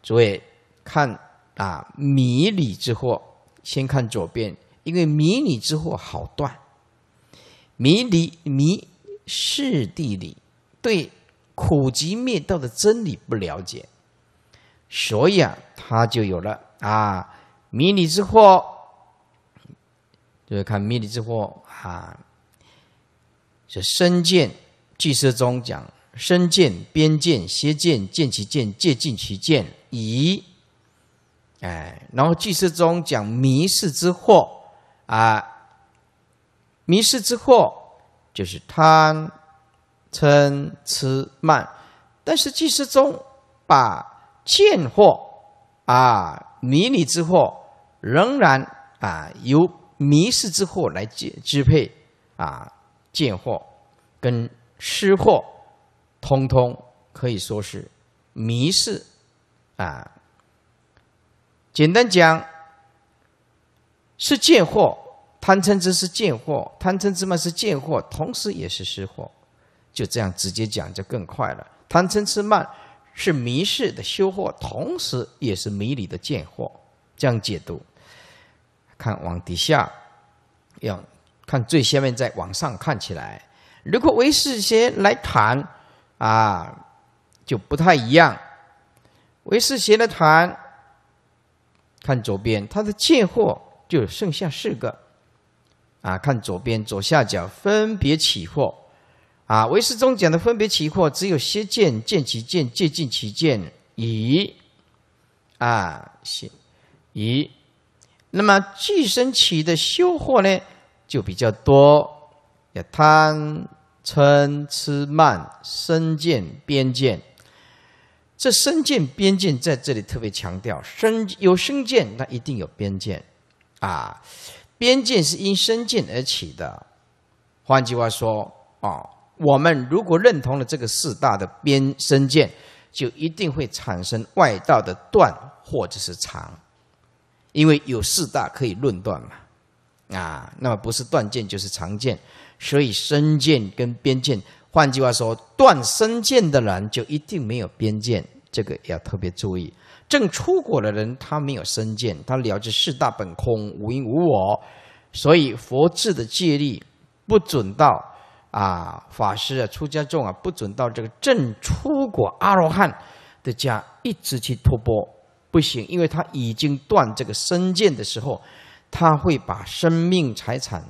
诸位看啊迷理之惑，先看左边，因为迷理之惑好断。迷理迷是地理，对苦集灭道的真理不了解，所以啊他就有了啊迷理之惑。就是看迷离之祸啊，是身见，俱世中讲身见、边见、邪见、见其见、借尽其见，以，哎，然后俱世中讲迷失之祸啊，迷失之祸就是贪、嗔、痴、慢，但是俱世中把见惑啊、迷离之祸仍然啊由。迷失之祸来制支配，啊，贱货跟失货，通通可以说是迷失啊，简单讲，是贱货，贪嗔痴是贱货，贪嗔痴慢是贱货，同时也是失货，就这样直接讲就更快了。贪嗔痴慢是迷失的修货，同时也是迷里的贱货，这样解读。看往底下，要看最下面，再往上看起来。如果为世杰来谈啊，就不太一样。为世杰来谈，看左边他的借货就剩下四个。啊，看左边左下角分别起货。啊，为师中讲的分别起货，只有先见见其见借尽其见以啊，先以。那么，寄生起的修惑呢，就比较多，有贪、嗔、痴、慢、生见、边见。这生见、边见在这里特别强调，生有生见，那一定有边见，啊，边见是因生见而起的。换句话说，啊，我们如果认同了这个四大的边生见，就一定会产生外道的断或者是长。因为有四大可以论断嘛，啊，那么不是断见就是常见，所以身见跟边见，换句话说，断身见的人就一定没有边见，这个要特别注意。正出果的人他没有身见，他了解四大本空、无因无我，所以佛制的戒律不准到啊法师啊、出家众啊不准到这个正出果阿罗汉的家一直去托钵。不行，因为他已经断这个身见的时候，他会把生命财产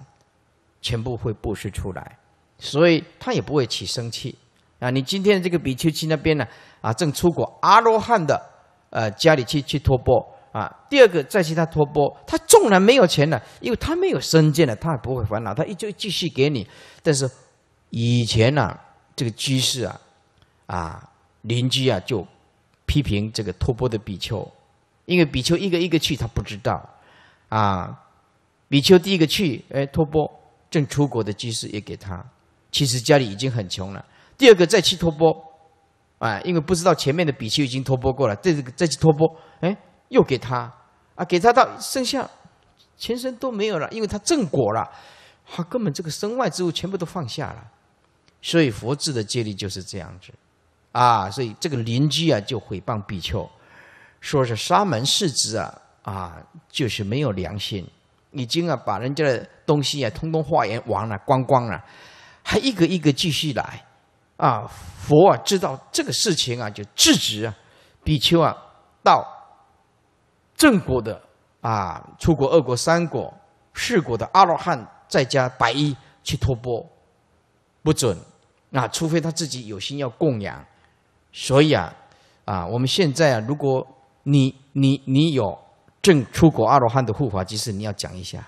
全部会布施出来，所以他也不会起生气啊！你今天这个比丘去那边呢啊，正出国阿罗汉的呃家里去去托钵啊，第二个再去他托钵，他纵然没有钱了，因为他没有身见了，他也不会烦恼，他依旧继续给你。但是以前呢，这个居士啊啊邻居啊就。批评这个托钵的比丘，因为比丘一个一个去，他不知道，啊，比丘第一个去，哎，托钵正出国的居士也给他，其实家里已经很穷了。第二个再去托钵，哎，因为不知道前面的比丘已经托钵过了，这个再去托钵，哎，又给他，啊，给他到剩下，全身都没有了，因为他正果了，他根本这个身外之物全部都放下了，所以佛智的戒律就是这样子。啊，所以这个邻居啊就诽谤比丘，说是沙门世子啊啊，就是没有良心，已经啊把人家的东西啊通通化缘完了，光光了，还一个一个继续来，啊，佛啊知道这个事情啊就制止，啊比丘啊到正果的啊出国、二国、三国、四国的阿罗汉在家白衣去托钵，不准，啊，除非他自己有心要供养。所以啊，啊，我们现在啊，如果你你你有正出国阿罗汉的护法，即是你要讲一下，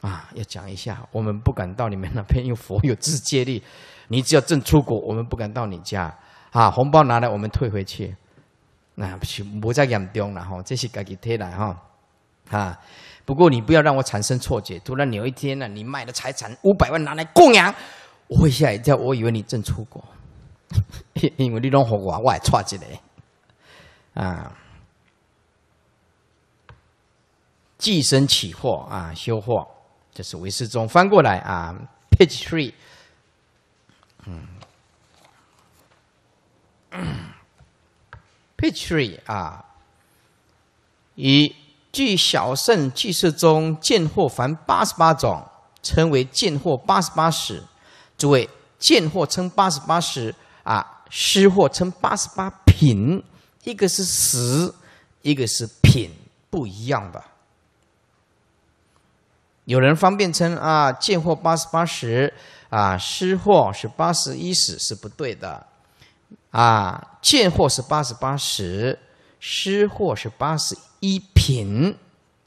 啊，要讲一下。我们不敢到你们那边，有佛有自戒力。你只要正出国，我们不敢到你家啊，红包拿来我们退回去。那不行，不再严重了哈，这是自己贴来哈。啊，不过你不要让我产生错觉，突然有一天呢，你卖了财产五百万拿来供养，我会吓一跳，我以为你正出国。*laughs* 因为你拢学我，我也错一个啊！寄生起货啊，修货，这是为世中翻过来啊，Page Three，嗯，Page Three 啊，以据小圣计事中见货凡八十八种，称为见货八十八时。诸位，见货称八十八时。啊，湿货称八十八品，一个是十，一个是品，不一样的。有人方便称啊，贱货八十八十，啊，湿货是八十一十是不对的。啊，贱货是八十八十，湿货是八十一品，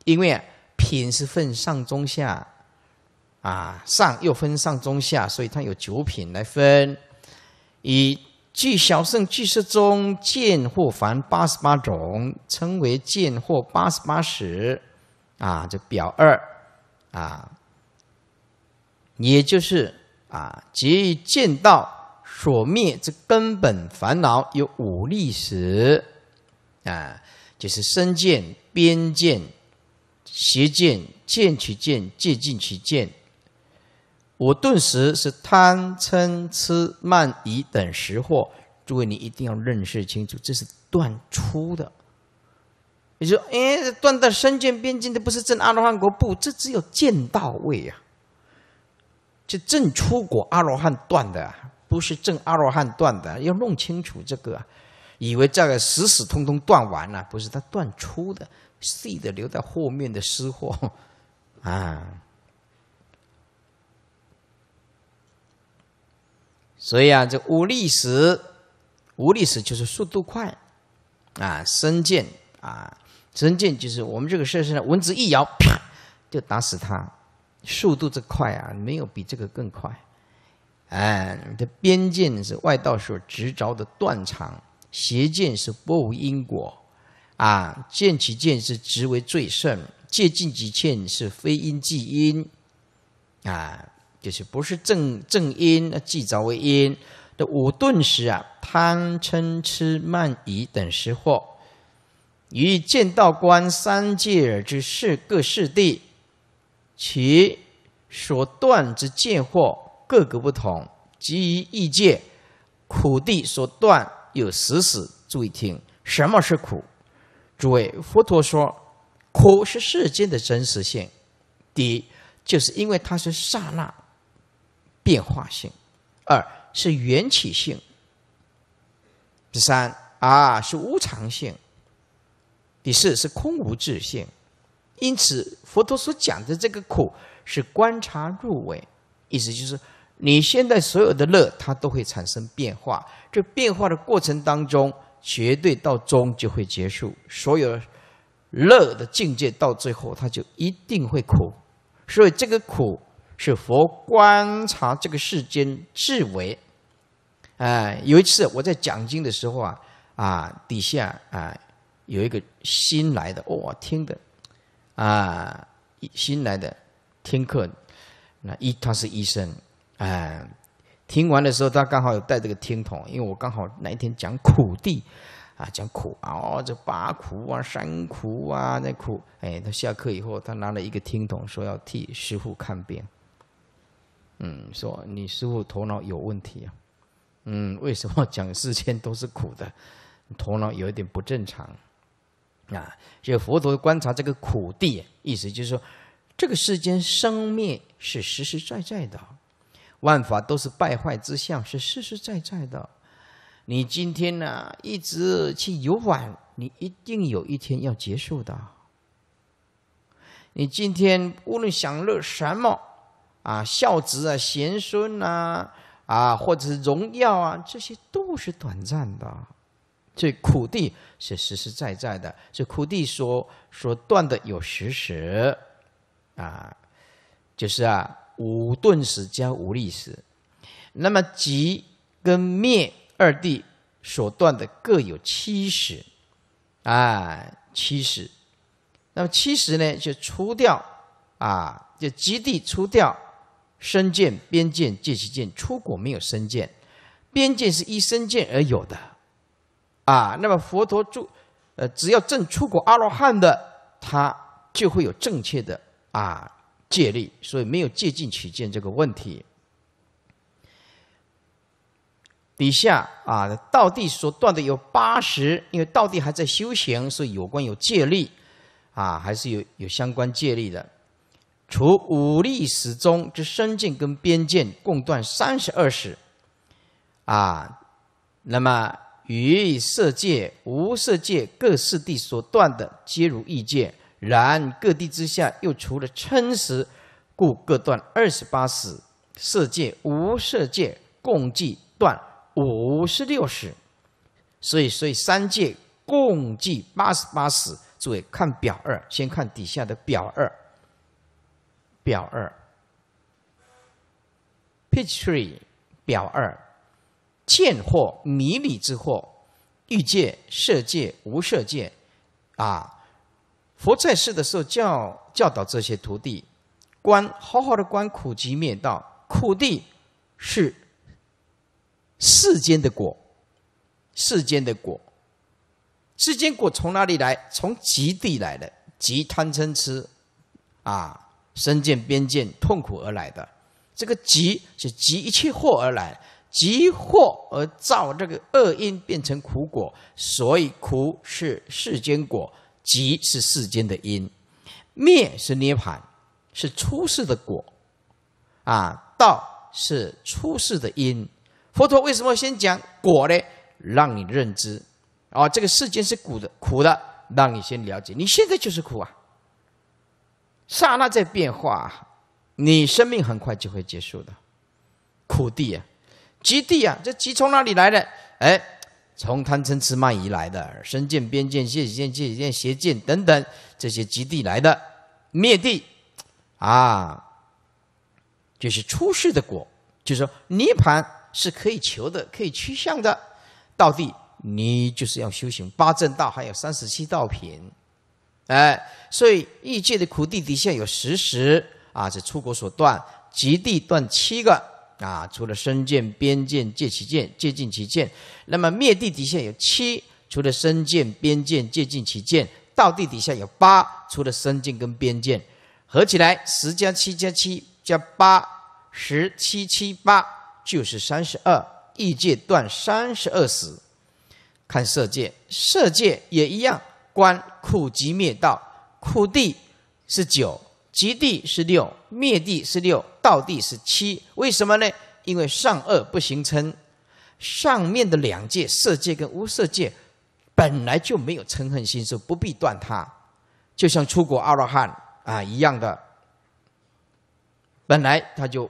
因为品是分上中下，啊，上又分上中下，所以它有九品来分。以具小圣具色中见或凡八十八种，称为见或八十八识，啊，这表二，啊，也就是啊，结见道所灭之根本烦恼有五力时，啊，就是身见、边见、邪见、见取见、戒禁取见。我顿时是贪嗔痴慢疑等识货，诸位你一定要认识清楚，这是断出的。你说，哎，断到身见、边境，的不是正阿罗汉国？不？这只有见到位呀，这正出国阿罗汉断的，不是正阿罗汉断的，要弄清楚这个，以为这个死死通通断完了，不是他断出的，细的留在后面的识货，啊。所以啊，这无历史，无历史就是速度快，啊，身剑啊，身剑就是我们这个设施呢，蚊子一咬，啪就打死它，速度之快啊，没有比这个更快。哎，这边剑是外道所执着的断肠，邪剑是不无因果，啊，剑其剑是执为最胜，借尽其剑是非因即因，啊。就是不是正正因，那即着为因的五顿时啊，贪嗔痴慢疑等十惑，于见道观三界之事各事地，其所断之见惑，各各不同。即于异界苦地所断有十死，注意听，什么是苦？诸位，佛陀说苦是世间的真实性。第一，就是因为它是刹那。变化性，二是缘起性，第三啊是无常性，第四是空无自性。因此，佛陀所讲的这个苦是观察入微，意思就是你现在所有的乐，它都会产生变化。这变化的过程当中，绝对到终就会结束。所有乐的境界到最后，它就一定会苦。所以这个苦。是佛观察这个世间智为，哎，有一次我在讲经的时候啊，啊底下啊有一个新来的，我听的，啊，新来的听课，那一他是医生，哎，听完的时候他刚好有带这个听筒，因为我刚好那一天讲苦地，啊，讲苦啊，这八苦啊，三苦啊，那苦，哎，他下课以后，他拿了一个听筒，说要替师傅看病。嗯，说你师傅头脑有问题啊？嗯，为什么讲世间都是苦的？头脑有一点不正常啊！就佛陀观察这个苦地，意思就是说，这个世间生灭是实实在在的，万法都是败坏之相，是实实在在的。你今天呢，一直去游玩，你一定有一天要结束的。你今天无论享乐什么。啊，孝子啊，贤孙呐，啊，或者是荣耀啊，这些都是短暂的。这苦地是实实在在的，这苦地所所断的有十时，啊，就是啊，无顿时加无立时。那么吉跟灭二地所断的各有七十，啊，七十。那么七十呢，就除掉啊，就集地除掉。身见、边见、戒其见，出国没有身见，边见是一身见而有的，啊，那么佛陀住，呃，只要证出国阿罗汉的，他就会有正确的啊戒力，所以没有戒进取见这个问题。底下啊，道地所断的有八十，因为道地还在修行，所以有关有戒力，啊，还是有有相关戒力的。除五力始中之身境跟边界共断三十二识，啊，那么与色界、无色界各四地所断的皆如异见，然各地之下又除了嗔识，故各断二十八识，色界、无色界共计断五十六识，所以所以三界共计八十八识。诸位看表二，先看底下的表二。表二，Page three，表二，见惑、迷离之惑，欲界、色界、无色界，啊，佛在世的时候教教导这些徒弟，观好好的观苦集灭道，苦地是世间的果，世间的果，世间果从哪里来？从极地来的，极贪嗔痴，啊。身见边界痛苦而来的，这个集是集一切祸而来，集祸而造这个恶因变成苦果，所以苦是世间果，集是世间的因，灭是涅盘，是出世的果，啊，道是出世的因。佛陀为什么先讲果呢？让你认知，啊，这个世间是苦的，苦的，让你先了解，你现在就是苦啊。刹那在变化，你生命很快就会结束的，苦地啊，极地啊，这极从哪里来的？哎，从贪嗔痴慢疑来的，身见、边见、邪见、戒见、邪见等等这些极地来的灭地，啊，就是出世的果，就是说涅盘是可以求的，可以趋向的，到地，你就是要修行八正道，还有三十七道品。哎，所以异界的苦地底下有十时啊，是出国所断极地断七个啊，除了身见、边见、界起见、界尽起见，那么灭地底下有七，除了身见、边见、界尽起见，道地底下有八，除了身见跟边见，合起来十加七加七加八，十七七八就是三十二，异界断三十二死。看色界，色界也一样。观苦集灭道，苦地是九，集地是六，灭地是六，道地是七。为什么呢？因为善恶不形成，上面的两界色界跟无色界本来就没有嗔恨心，所不必断它。就像出国阿罗汉啊一样的，本来他就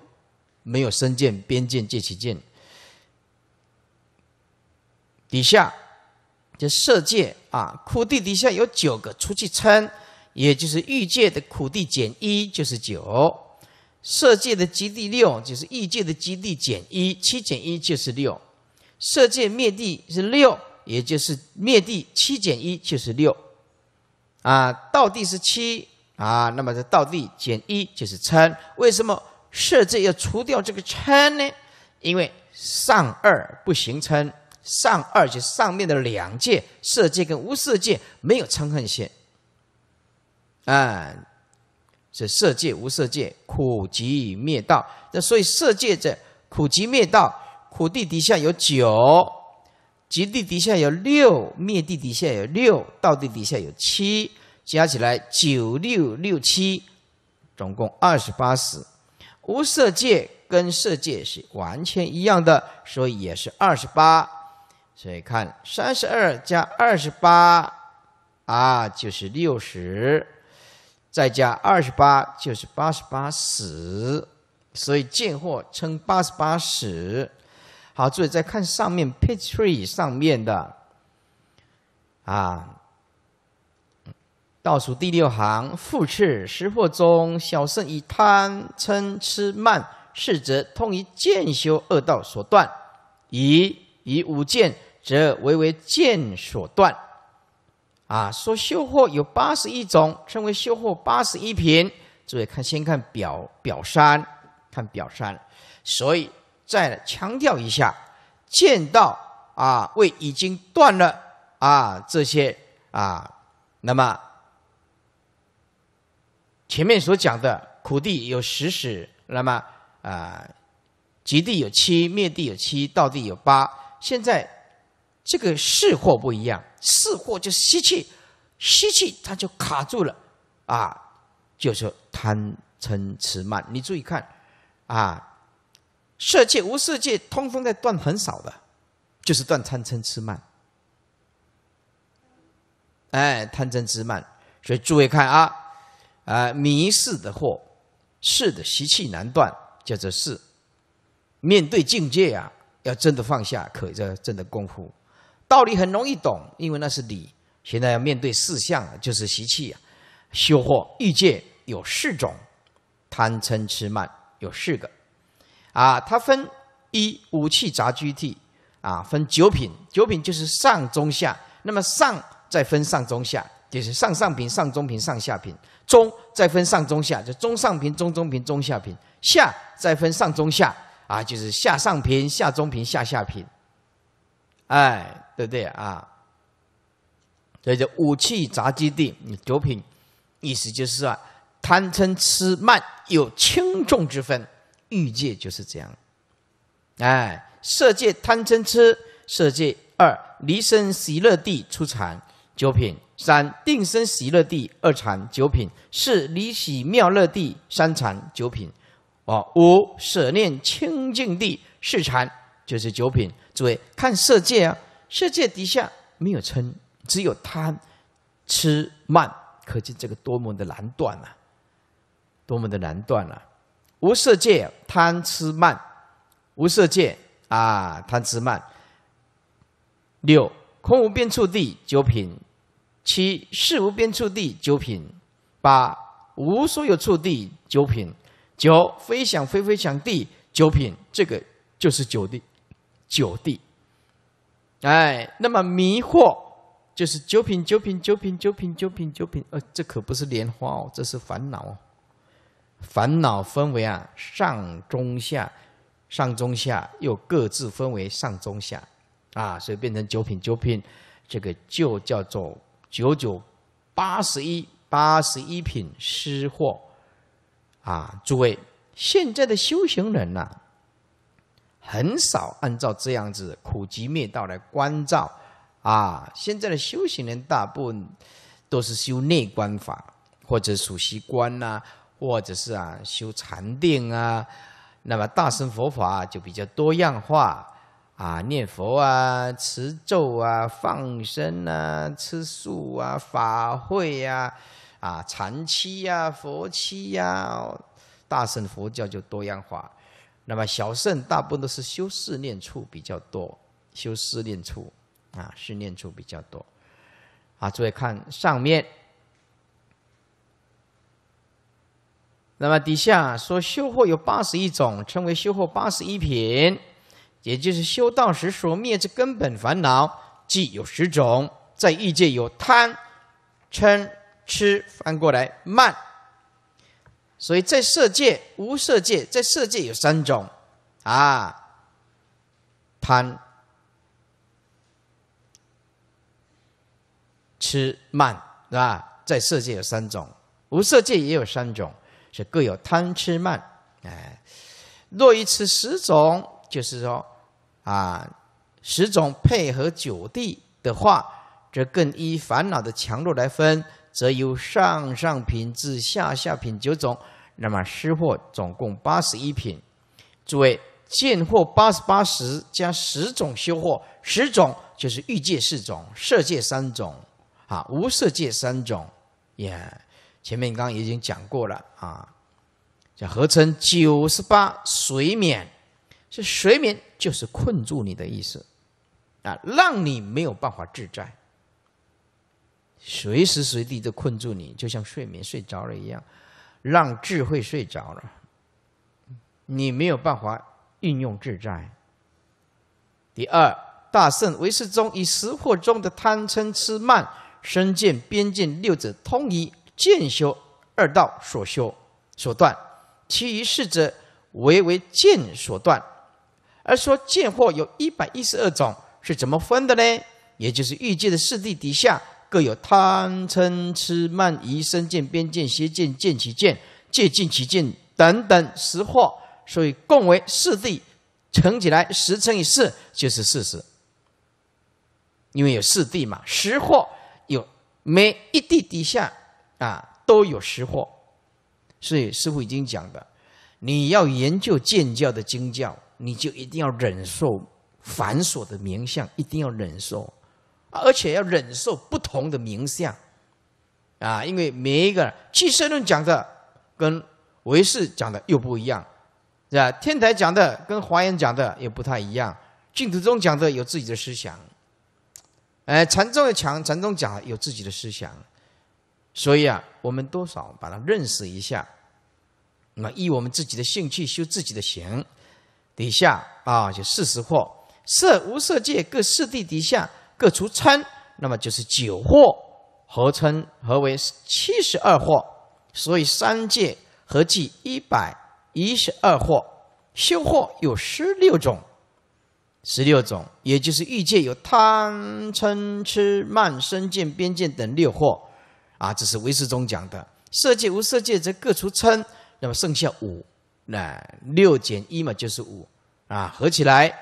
没有身见、边见、戒起见。底下这色界。啊，苦地底下有九个除去称，也就是欲界的苦地减一就是九，色界的极地六就是欲界的极地减一，七减一就是六，色界灭地是六，也就是灭地七减一就是六，啊，道地是七，啊，那么这道地减一就是称，为什么色界要除掉这个称呢？因为上二不行称。上二界，上面的两界色界跟无色界没有嗔恨心，啊，是色界无色界苦集灭道。那所以色界者苦集灭道，苦地底下有九，极地底下有六，灭地底下有六，道地底下有七，加起来九六六七，总共二十八死。无色界跟色界是完全一样的，所以也是二十八。所以看三十二加二十八，啊，就是六十，再加二十八就是八十八石，所以贱货称八十八石。好，注意再看上面 page three 上面的，啊，倒数第六行，复次识货中，小圣以贪嗔痴慢，是则通于见修二道所断，以以五见。则唯为剑所断，啊！说修护有八十一种，称为修护八十一品。注意看，先看表表三，看表三。所以再强调一下，见到啊，为已经断了啊这些啊，那么前面所讲的苦地有十始，那么啊，极地有七，灭地有七，道地有八，现在。这个是或不一样，是或就吸气，吸气它就卡住了，啊，就是贪嗔痴慢。你注意看，啊，色界无色界通风在断很少的，就是断贪嗔痴慢。哎，贪嗔痴慢，所以诸位看啊，啊，迷似的祸，似的吸气难断，叫做是。面对境界啊，要真的放下，可这真的功夫。道理很容易懂，因为那是理。现在要面对四相，就是习气啊、修惑、欲界有四种，贪、嗔、痴、慢有四个啊。它分一五气杂居体啊，分九品。九品就是上、中、下。那么上再分上、中、下，就是上上品、上中品、上下品。中再分上、中、下，就中上品、中中品、中下品。下再分上、中、下啊，就是下上品、下中品、下下品。哎，对不对啊？所以叫五趣杂居地九品，意思就是啊，贪嗔痴慢有轻重之分，欲界就是这样。哎，色界贪嗔痴，色界二离身喜乐地初禅九品；三定身喜乐地二禅九品；四离喜妙乐地三禅九品；哦，五舍念清净地四禅。就是九品，诸位看色界啊，色界底下没有嗔，只有贪、吃、慢，可见这个多么的难断啊，多么的难断啊！无色界贪吃慢，无色界啊贪吃慢。六空无边处地九品，七事无边处地九品，八无所有处地九品，九非想非非想地九品，这个就是九地。九地，哎，那么迷惑就是九品，九品，九品，九品，九品，九品，呃，这可不是莲花哦，这是烦恼。烦恼分为啊上中下，上中下又各自分为上中下，啊，所以变成九品九品，这个就叫做九九八十一八十一品失货啊，诸位，现在的修行人呐。很少按照这样子苦集灭道来关照啊！现在的修行人大部分都是修内观法，或者属息观呐，或者是啊修禅定啊。那么大乘佛法就比较多样化啊，念佛啊、持咒啊、放生啊、吃素啊、法会呀、啊禅七呀、佛七呀，大乘佛教就多样化。那么小圣大部分都是修四念处比较多，修四念处啊，四念处比较多。啊，注意看上面。那么底下说修惑有八十一种，称为修惑八十一品，也就是修道时所灭之根本烦恼，即有十种，在欲界有贪、嗔、痴，翻过来慢。所以在色界、无色界，在色界有三种，啊，贪、吃、慢，是吧？在色界有三种，无色界也有三种，是各有贪、吃、慢。哎，若一此十种，就是说，啊，十种配合九地的话，则更依烦恼的强弱来分。则由上上品至下下品九种，那么失货总共八十一品。诸位见货八十八十加十种修货，十种就是欲界四种、色界三种，啊，无色界三种也。前面刚刚已经讲过了啊，叫合成九十八水眠，这水免就是困住你的意思啊，让你没有办法自在。随时随地都困住你，就像睡眠睡着了一样，让智慧睡着了，你没有办法运用自在。第二大圣唯识中以识惑中的贪嗔痴慢身见边见六者通一见修二道所修所断，其余四者唯为见所断。而说见惑有一百一十二种，是怎么分的呢？也就是欲界的四地底下。各有贪嗔痴慢疑身见边见邪见见其见戒禁其见等等十惑，所以共为四谛，乘起来十乘以四就是四十。因为有四谛嘛，十惑有每一地底下啊都有十惑，所以师傅已经讲的，你要研究建教的经教，你就一定要忍受繁琐的名相，一定要忍受。而且要忍受不同的名相啊，因为每一个气舍论讲的跟唯识讲的又不一样，是吧？天台讲的跟华严讲的也不太一样，净土宗讲的有自己的思想，哎，禅宗也强，禅宗讲有自己的思想，所以啊，我们多少把它认识一下，那么依我们自己的兴趣修自己的行。底下啊，就四十货，色无色界各四地底下。各除嗔，那么就是九惑，合称合为七十二惑，所以三界合计一百一十二惑。修惑有十六种，十六种，也就是欲界有贪嗔痴慢生见边见等六惑啊，这是唯识中讲的。色界无色界则各除嗔，那么剩下五，那六减一嘛就是五啊，合起来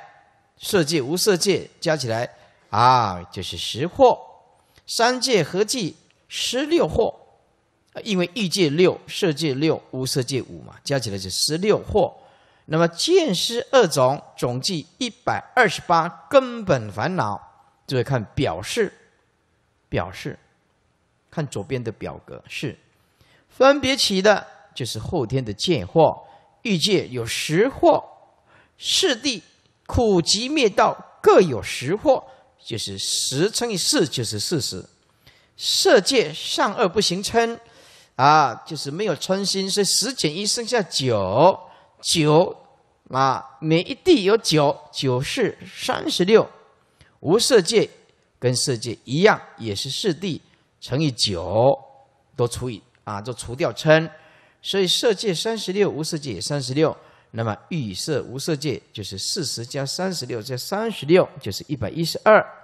色界无色界加起来。啊，就是十惑，三界合计十六惑，因为欲界六、色界六、无色界五嘛，加起来是十六惑。那么见思二种总计一百二十八根本烦恼，注意看表示，表示，看左边的表格是分别起的，就是后天的见惑，欲界有十惑，四地苦集灭道各有十惑。就是十乘以四就是四十，色界善恶不行称啊，就是没有称心，所以十减一剩下九九啊，每一地有九九是三十六，无色界跟色界一样也是四地乘以九都除以啊，都除掉称，所以色界三十六，无色界也三十六，那么欲色无色界就是四十加三十六加三十六就是一百一十二。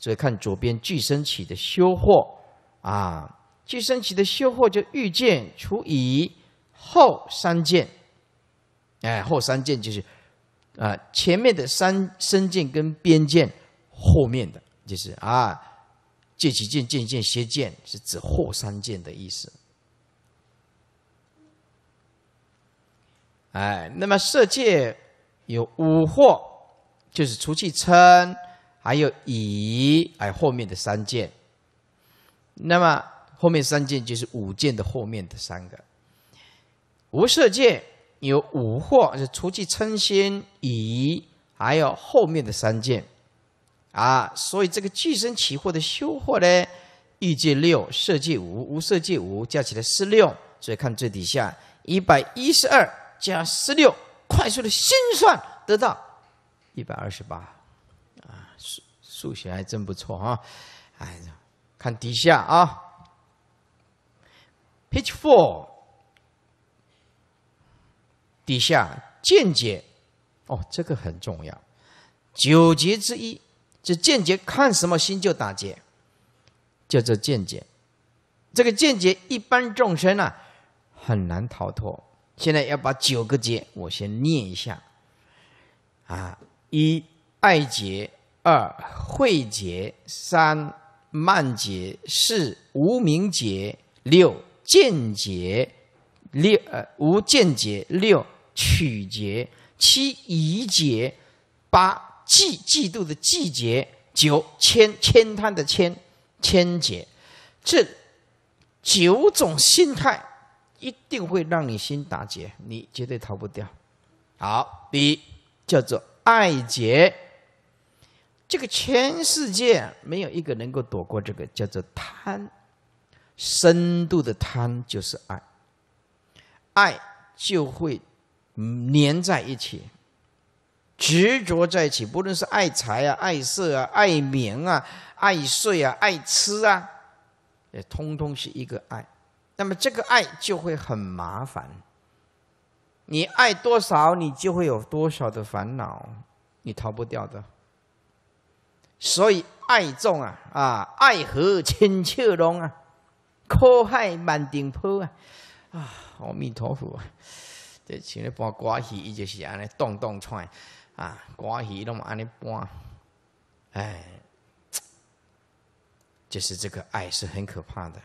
所以看左边聚生起的修惑啊，聚生起的修惑就欲见除以后三见，哎，后三见就是啊，前面的三生见跟边见，后面的就是啊，借其见、见见邪见是指后三见的意思。哎，那么色界有五惑，就是除去嗔。还有乙，哎，后面的三件。那么后面三件就是五件的后面的三个。无色界有五惑，是除去称心、乙，还有后面的三件。啊，所以这个具身起惑的修惑呢，欲界六，色界五，无色界五，加起来十六。所以看最底下一百一十二加十六，快速的心算得到一百二十八。数学还真不错啊！哎，看底下啊，Page Four，底下见解哦，这个很重要。九节之一这见解，看什么心就打结，叫做见解。这个见解一般众生啊很难逃脱。现在要把九个劫，我先念一下啊，一爱劫。二慧劫，三慢劫，四无名劫，六见劫，六呃无见劫，六曲劫，七疑劫，八季季度的季节九千千贪的千千劫，这九种心态一定会让你心打结，你绝对逃不掉。好，第一叫做爱结。这个全世界没有一个能够躲过这个叫做贪，深度的贪就是爱，爱就会粘在一起，执着在一起。不论是爱财啊、爱色啊、爱眠啊、爱睡啊、爱吃啊，也通通是一个爱。那么这个爱就会很麻烦，你爱多少，你就会有多少的烦恼，你逃不掉的。所以爱众啊啊，爱河千秋龙啊，苦海满顶坡啊啊！阿弥陀佛啊，这像那播瓜戏，伊就是安尼动动串啊，瓜戏那么安尼播，唉，就是这个爱是很可怕的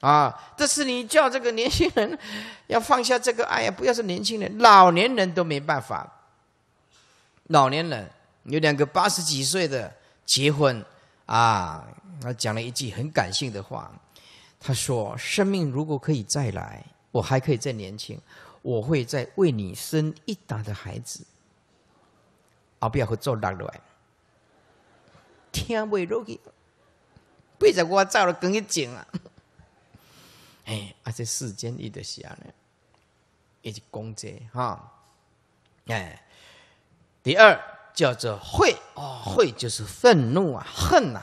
啊！这是你叫这个年轻人要放下这个爱，不要说年轻人，老年人都没办法。老年人有两个八十几岁的。结婚啊！他讲了一句很感性的话，他说：“生命如果可以再来，我还可以再年轻，我会再为你生一打的孩子。”啊，不要会做落来，听为落去，不在我走了更一景啊！*laughs* 哎，啊这世间一的啥呢？一是功德哈！哎，第二。叫做“恚”啊，“恚”就是愤怒啊，恨呐，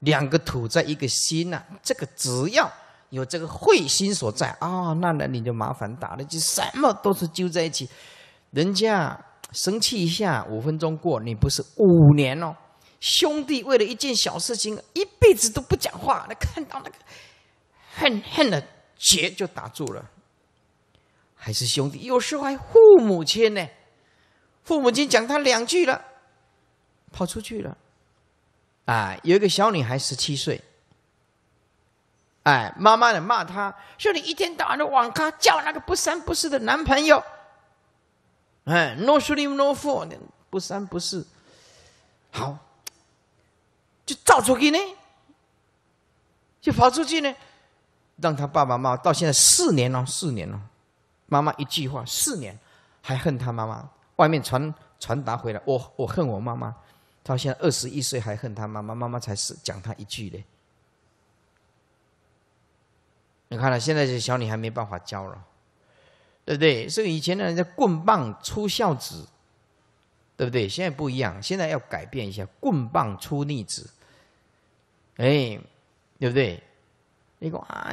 两个土在一个心呐，这个只要有这个恚心所在啊，那那你就麻烦大了，就什么都是揪在一起。人家生气一下，五分钟过，你不是五年哦，兄弟为了一件小事情，一辈子都不讲话，那看到那个恨恨的结就打住了，还是兄弟，有时候还父母亲呢。父母亲讲他两句了，跑出去了。啊，有一个小女孩十七岁，哎，妈妈的骂他，说你一天到晚的网咖，叫那个不三不四的男朋友，嗯，no su ni no fu，不三不四，好，就造出去呢，就跑出去呢，让他爸爸妈妈到现在四年了，四年了，妈妈一句话，四年还恨他妈妈。外面传传达回来，我我恨我妈妈，他现在二十一岁还恨他妈妈，妈妈才是讲他一句嘞。你看了，现在这小女孩没办法教了，对不对？所以以前的人叫棍棒出孝子，对不对？现在不一样，现在要改变一下，棍棒出逆子，哎，对不对？你讲啊，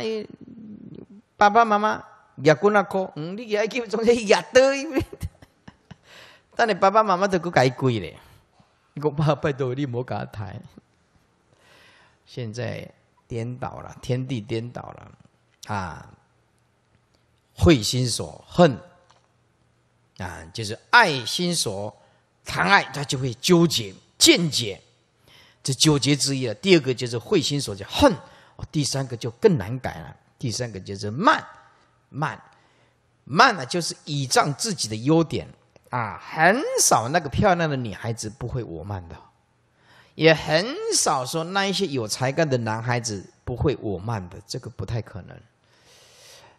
爸爸妈妈，那颗，*laughs* 但你爸爸妈妈都讲改贵嘞，我怕拜托你莫给他抬。现在颠倒了，天地颠倒了，啊！会心所恨啊，就是爱心所疼爱，他就会纠结、见解，这纠结之一了。第二个就是会心所就恨，第三个就更难改了。第三个就是慢，慢，慢了就是倚仗自己的优点。啊，很少那个漂亮的女孩子不会我慢的，也很少说那一些有才干的男孩子不会我慢的，这个不太可能。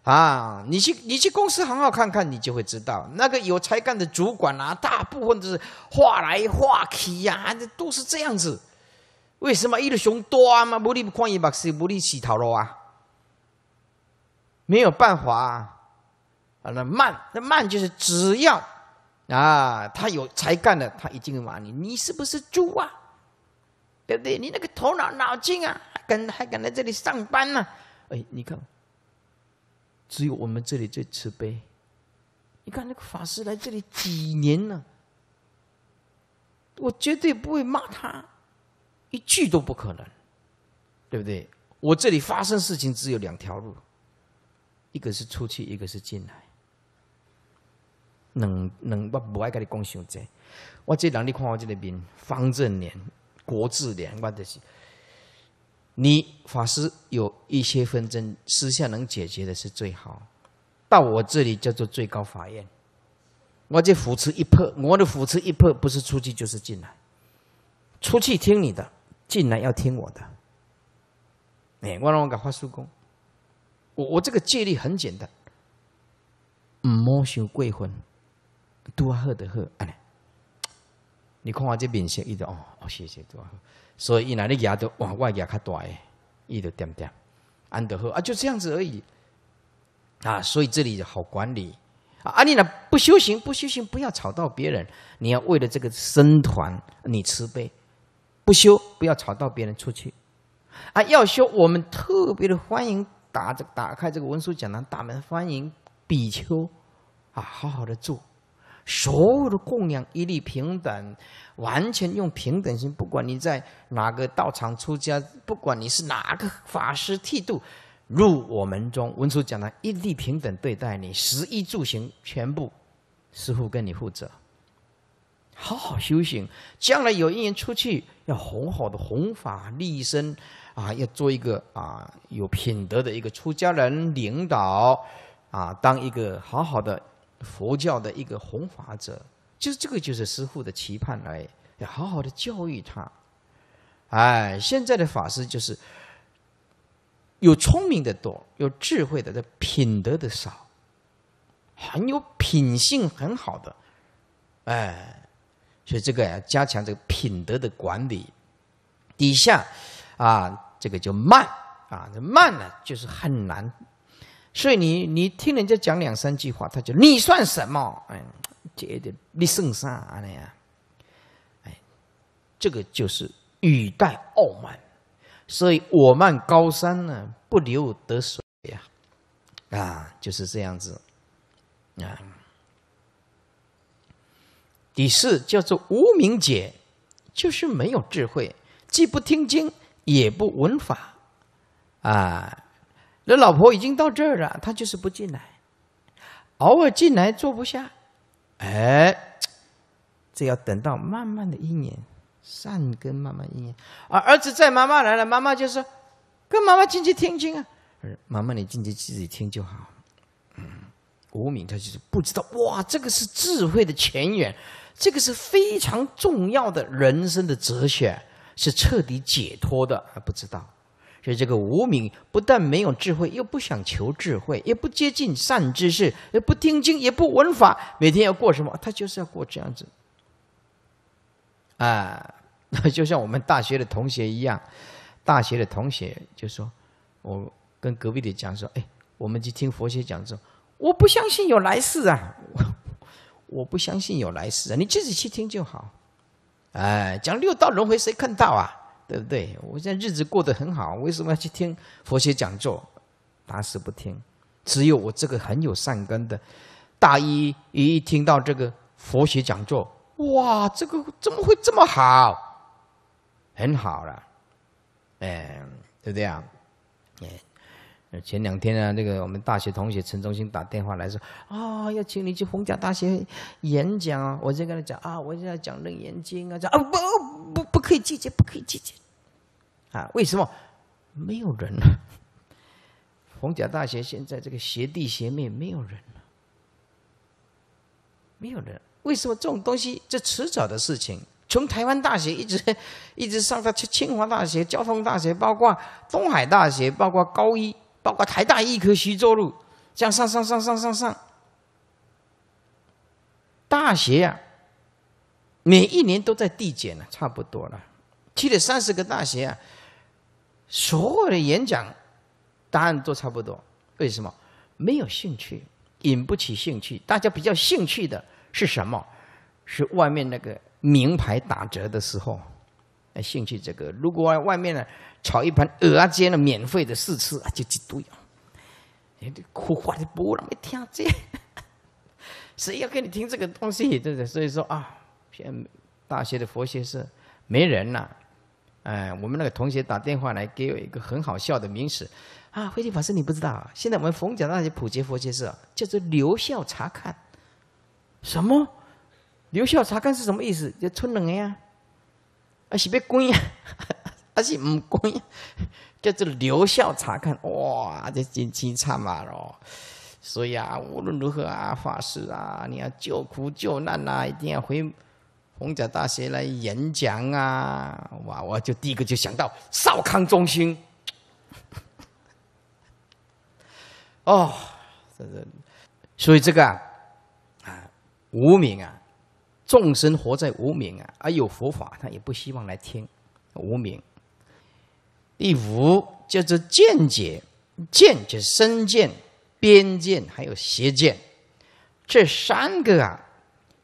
啊，你去你去公司好好看看，你就会知道，那个有才干的主管啊，大部分都是话来话去呀，都是这样子。为什么一路熊多啊？利不旷一把是不利起头了啊？没有办法啊，那慢那慢就是只要。啊，他有才干的，他一定来骂你，你是不是猪啊？对不对？你那个头脑脑筋啊，还敢还敢来这里上班呢？哎，你看，只有我们这里最慈悲。你看那个法师来这里几年了，我绝对不会骂他，一句都不可能，对不对？我这里发生事情只有两条路，一个是出去，一个是进来。能能，我不爱跟你讲伤济。我这两你看我这个面，方正脸、国字脸，我就是。你法师有一些纷争，私下能解决的是最好。到我这里叫做最高法院，我这扶持一破，我的扶持一破不是出去就是进来。出去听你的，进来要听我的。哎，我让我搞法术功，我我这个借力很简单，唔毛修贵魂。多喝的喝，啊，你看我这面色，伊直哦哦，谢谢多喝，所以伊那咧牙都哇外牙较大，伊都点点安得喝啊，就这样子而已啊。所以这里好管理啊，阿弥呢不修行，不修行不要吵到别人，你要为了这个僧团，你慈悲不修，不要吵到别人出去啊。要修，我们特别的欢迎，打这打开这个文殊讲堂大门，欢迎比丘啊，好好的住。所有的供养一律平等，完全用平等心。不管你在哪个道场出家，不管你是哪个法师剃度入我门中，文殊讲的一律平等对待你，食衣住行全部师傅跟你负责。好好修行，将来有一年出去，要弘好的弘法利身啊，要做一个啊有品德的一个出家人领导啊，当一个好好的。佛教的一个弘法者，就是这个，就是师傅的期盼，来要好好的教育他。哎，现在的法师就是有聪明的多，有智慧的，这品德的少，很有品性很好的。哎，所以这个要加强这个品德的管理。底下啊，这个就慢啊，这慢呢就是很难。所以你你听人家讲两三句话，他就你算什么？哎，觉得你算啥？呢？样，哎，这个就是语带傲慢。所以我慢高山呢，不留得水呀，啊，就是这样子。啊，第四叫做无名解，就是没有智慧，既不听经，也不闻法，啊。这老婆已经到这儿了，他就是不进来，偶尔进来坐不下，哎，这要等到慢慢的一年，善根慢慢一年啊。儿子在妈妈来了，妈妈就说：“跟妈妈进去听听啊。”妈妈你进去自己听就好。吴敏他就是不知道哇，这个是智慧的前缘，这个是非常重要的人生的哲学，是彻底解脱的，还不知道。所以这个无名不但没有智慧，又不想求智慧，也不接近善知识，也不听经，也不闻法，每天要过什么？他就是要过这样子，啊，*laughs* 就像我们大学的同学一样。大学的同学就说：“我跟隔壁的讲说，哎，我们去听佛学讲座，我不相信有来世啊，*laughs* 我不相信有来世啊，你自己去听就好。”哎，讲六道轮回，谁看到啊？对不对？我现在日子过得很好，为什么要去听佛学讲座？打死不听。只有我这个很有善根的，大一一听到这个佛学讲座，哇，这个怎么会这么好？很好了，哎，对不对啊？哎。前两天啊，那个我们大学同学陈忠兴打电话来说，啊，要请你去红嘉大学演讲啊！我就跟他讲啊，我现在讲《楞严经》啊，讲啊，不不，不可以拒绝，不可以拒绝啊！为什么没有人？红嘉大学现在这个学弟学妹没有人了，没有人。为什么这种东西，这迟早的事情，从台湾大学一直一直上到去清华大学、交通大学，包括东海大学，包括高一。包括台大医科徐州路，这样上上上上上上。大学啊，每一年都在递减了，差不多了。去了三十个大学啊，所有的演讲答案都差不多。为什么？没有兴趣，引不起兴趣。大家比较兴趣的是什么？是外面那个名牌打折的时候。来兴趣这个，如果外面呢炒一盘鹅啊煎的免费的试吃啊，就几堆啊，你这苦话就不那么听这，*laughs* 谁要跟你听这个东西？对不对？所以说啊，现大学的佛学社没人呐。哎，我们那个同学打电话来给我一个很好笑的名词，啊，慧净法师你不知道，现在我们逢甲大学普及佛学社叫做留校查看。什么？留校查看是什么意思？就春冷呀？啊，是要关啊？*laughs* 还是不关？叫做留校查看，哇，这真凄惨啊喽！所以啊，无论如何啊，法师啊，你要救苦救难呐，一定要回红桥大学来演讲啊！哇，我就第一个就想到少康中心。*laughs* 哦，这所以这个啊，无名啊。众生活在无明啊，而有佛法，他也不希望来听无明。第五就是见解，见就是身见、边见还有邪见，这三个啊，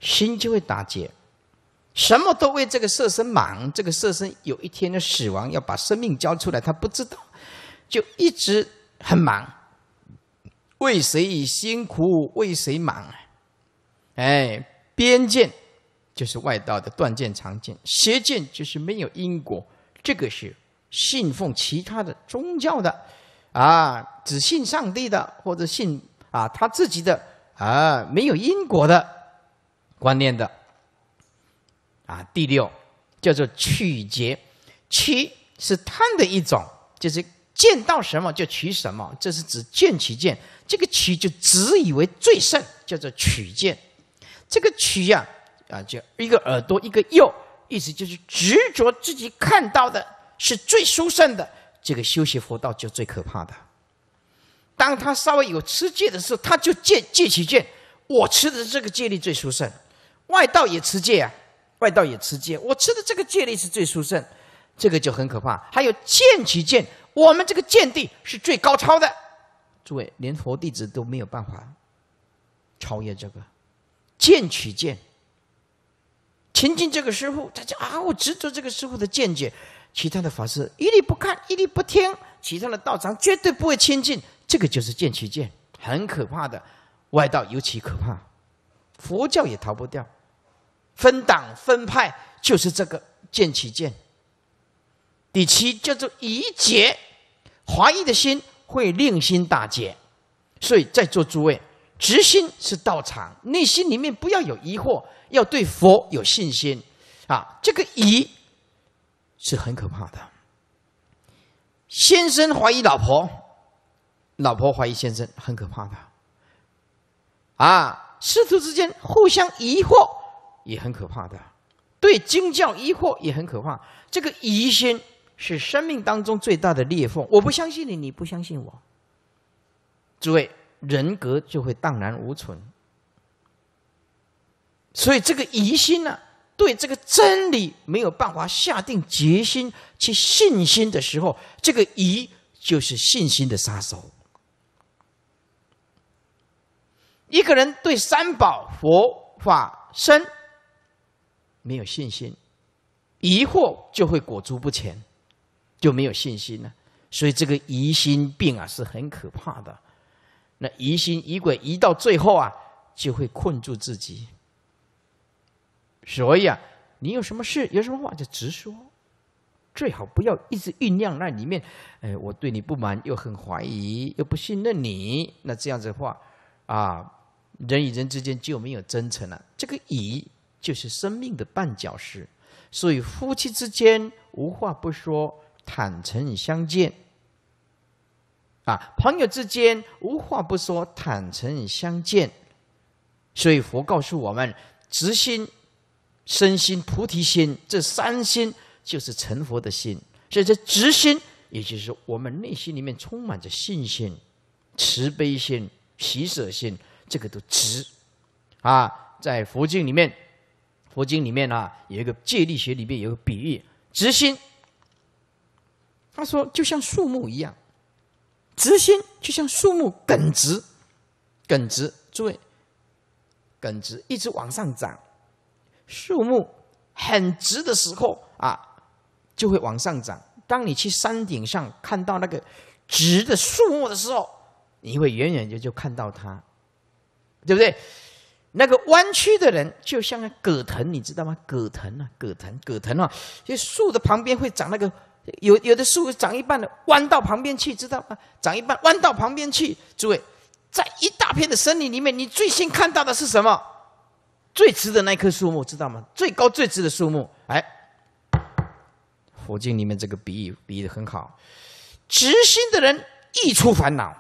心就会打结，什么都为这个色身忙，这个色身有一天的死亡，要把生命交出来，他不知道，就一直很忙，为谁辛苦为谁忙啊？哎，边见。就是外道的断见、常见、邪见，就是没有因果。这个是信奉其他的宗教的，啊，只信上帝的或者信啊他自己的啊没有因果的观念的，啊，第六叫做取劫，取是贪的一种，就是见到什么就取什么，这是指见取见，这个取就只以为最胜，叫做取见，这个取呀。啊，就一个耳朵，一个右，意思就是执着自己看到的是最殊胜的，这个修习佛道就最可怕的。当他稍微有持戒的时候，他就戒戒起戒，我持的这个戒力最殊胜。外道也持戒啊，外道也持戒，我持的这个戒力是最殊胜，这个就很可怕。还有见起见，我们这个见地是最高超的，诸位连佛弟子都没有办法超越这个见取见。亲近这个师傅，他就啊，我执着这个师傅的见解，其他的法师一律不看，一律不听，其他的道长绝对不会亲近，这个就是见其见，很可怕的，外道尤其可怕，佛教也逃不掉，分党分派就是这个见其见。第七叫做疑结，怀疑的心会令心大结，所以在座诸位。执心是道场，内心里面不要有疑惑，要对佛有信心。啊，这个疑是很可怕的。先生怀疑老婆，老婆怀疑先生，很可怕的。啊，师徒之间互相疑惑也很可怕的，对宗教疑惑也很可怕。这个疑心是生命当中最大的裂缝。我不相信你，你不相信我，诸位。人格就会荡然无存，所以这个疑心呢，对这个真理没有办法下定决心去信心的时候，这个疑就是信心的杀手。一个人对三宝佛法身没有信心，疑惑就会裹足不前，就没有信心了。所以这个疑心病啊，是很可怕的。那疑心疑鬼，疑到最后啊，就会困住自己。所以啊，你有什么事，有什么话就直说，最好不要一直酝酿那里面。哎，我对你不满，又很怀疑，又不信任你。那这样子的话啊，人与人之间就没有真诚了。这个疑就是生命的绊脚石。所以夫妻之间无话不说，坦诚相见。啊，朋友之间无话不说，坦诚相见，所以佛告诉我们，直心、身心、菩提心这三心就是成佛的心。所以这直心，也就是我们内心里面充满着信心、慈悲心、喜舍心，这个都直。啊，在佛经里面，佛经里面呢有一个戒律学里面有个比喻，直心，他说就像树木一样。直心就像树木耿直，耿直，诸位，耿直一直往上长，树木很直的时候啊，就会往上涨。当你去山顶上看到那个直的树木的时候，你会远远就就看到它，对不对？那个弯曲的人就像葛藤，你知道吗？葛藤啊，葛藤，葛藤啊，就树的旁边会长那个。有有的树长一半的弯到旁边去，知道吗？长一半，弯到旁边去。诸位，在一大片的森林里面，你最先看到的是什么？最直的那棵树木，知道吗？最高、最直的树木。哎，佛经里面这个比喻比喻的很好。直心的人易出烦恼，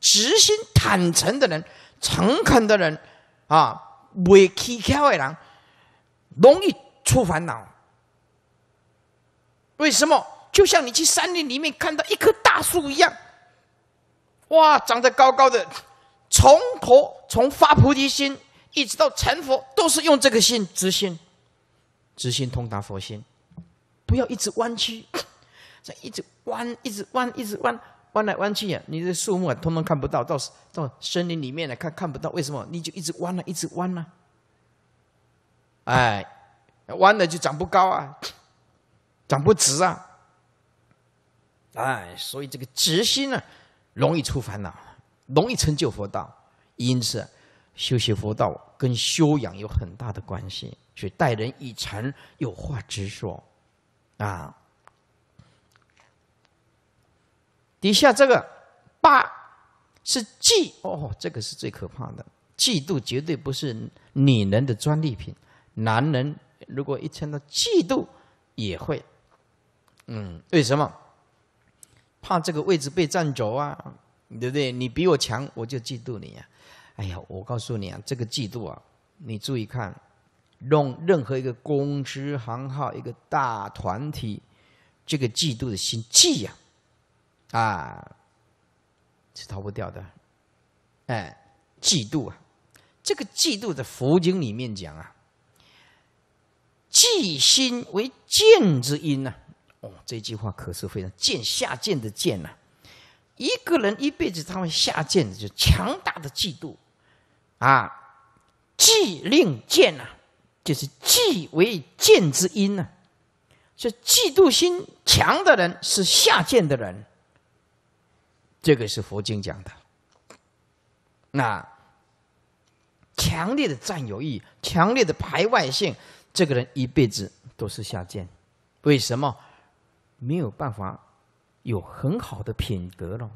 直心坦诚的人、诚恳的人，啊，未蹊跷的人，容易出烦恼。为什么？就像你去山林里面看到一棵大树一样，哇，长得高高的，从头从发菩提心，一直到成佛，都是用这个心直心，直心通达佛心，不要一直弯曲，*coughs* 这一直弯，一直弯，一直弯，弯来弯去呀，你的树木啊，通通看不到，到到森林里面来看看不到。为什么？你就一直弯了，一直弯了，哎，弯了就长不高啊。长不直啊！哎，所以这个直心啊，容易出烦恼，容易成就佛道。因此，修习佛道跟修养有很大的关系。所以待人以诚，有话直说，啊。底下这个八是嫉哦，这个是最可怕的。嫉妒绝对不是女人的专利品，男人如果一听到嫉妒，也会。嗯，为什么？怕这个位置被占走啊，对不对？你比我强，我就嫉妒你啊！哎呀，我告诉你啊，这个嫉妒啊，你注意看，用任何一个公司、行号、一个大团体，这个嫉妒的心计呀，啊，是逃不掉的。哎，嫉妒啊！这个嫉妒的佛经里面讲啊，嫉心为见之因呐。这句话可是非常贱下贱的贱呐！一个人一辈子他会下贱的，就强大的嫉妒啊，忌令贱呐，就是忌为贱之因呐。就嫉妒心强的人是下贱的人，这个是佛经讲的。那强烈的占有欲，强烈的排外性，这个人一辈子都是下贱。为什么？没有办法，有很好的品格了。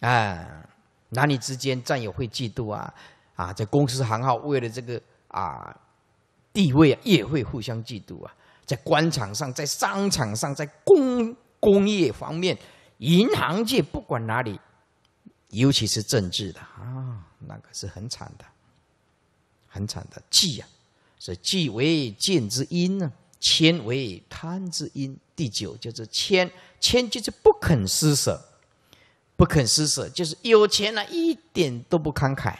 哎，男女之间，战友会嫉妒啊？啊，在公司行号，为了这个啊地位啊，也会互相嫉妒啊。在官场上，在商场上，在工工业方面，银行界不管哪里，尤其是政治的啊，那可是很惨的，很惨的忌啊，是以忌为见之因呢。谦为贪之因，第九就是谦，谦就是不肯施舍，不肯施舍就是有钱了，一点都不慷慨，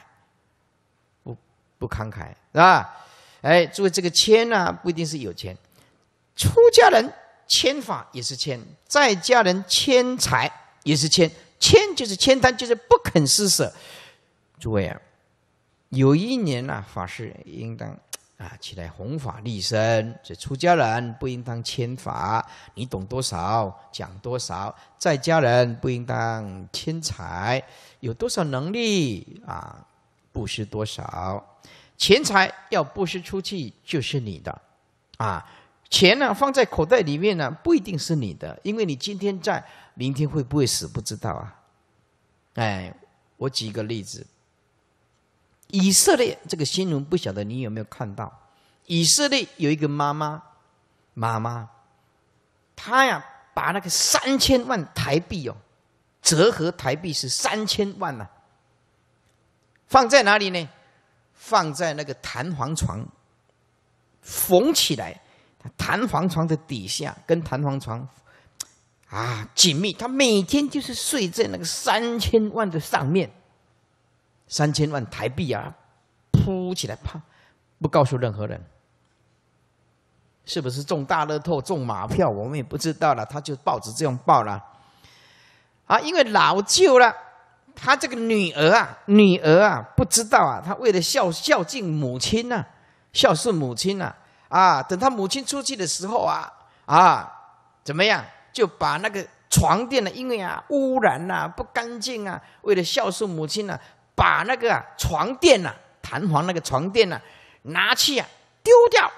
不不慷慨是吧？哎，诸位，这个谦呢不一定是有钱，出家人谦法也是谦，在家人悭财也是谦，谦就是悭贪，就是不肯施舍。诸位啊，有一年呢，法师应当。啊！起来弘法利身，这出家人不应当悭法，你懂多少讲多少；在家人不应当悭财，有多少能力啊，布施多少。钱财要布施出去就是你的，啊，钱呢放在口袋里面呢不一定是你的，因为你今天在，明天会不会死不知道啊。哎，我举一个例子。以色列这个新闻不晓得你有没有看到？以色列有一个妈妈，妈妈，她呀把那个三千万台币哦，折合台币是三千万呐，放在哪里呢？放在那个弹簧床，缝起来，弹簧床的底下跟弹簧床啊紧密，她每天就是睡在那个三千万的上面。三千万台币啊，铺起来，啪！不告诉任何人，是不是中大乐透、中马票，我们也不知道了。他就报纸这样报了。啊，因为老旧了，他这个女儿啊，女儿啊，不知道啊，他为了孝孝敬母亲呢，孝顺母亲呢，啊，等他母亲出去的时候啊，啊，怎么样，就把那个床垫呢，因为啊，污染呐，不干净啊，为了孝顺母亲呢。把那个床垫呐，弹簧那个床垫呐，拿去啊丢掉，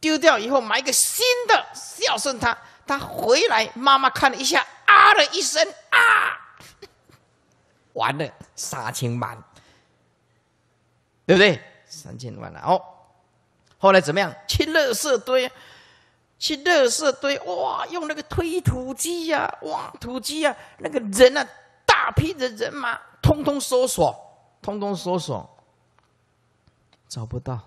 丢掉以后买一个新的孝顺他。他回来，妈妈看了一下啊的一声啊，完了杀青满，对不对？三千万了哦。后来怎么样？去乐色堆，去乐色堆哇！用那个推土机呀，挖土机呀，那个人啊，大批的人马。通通搜索，通通搜索，找不到。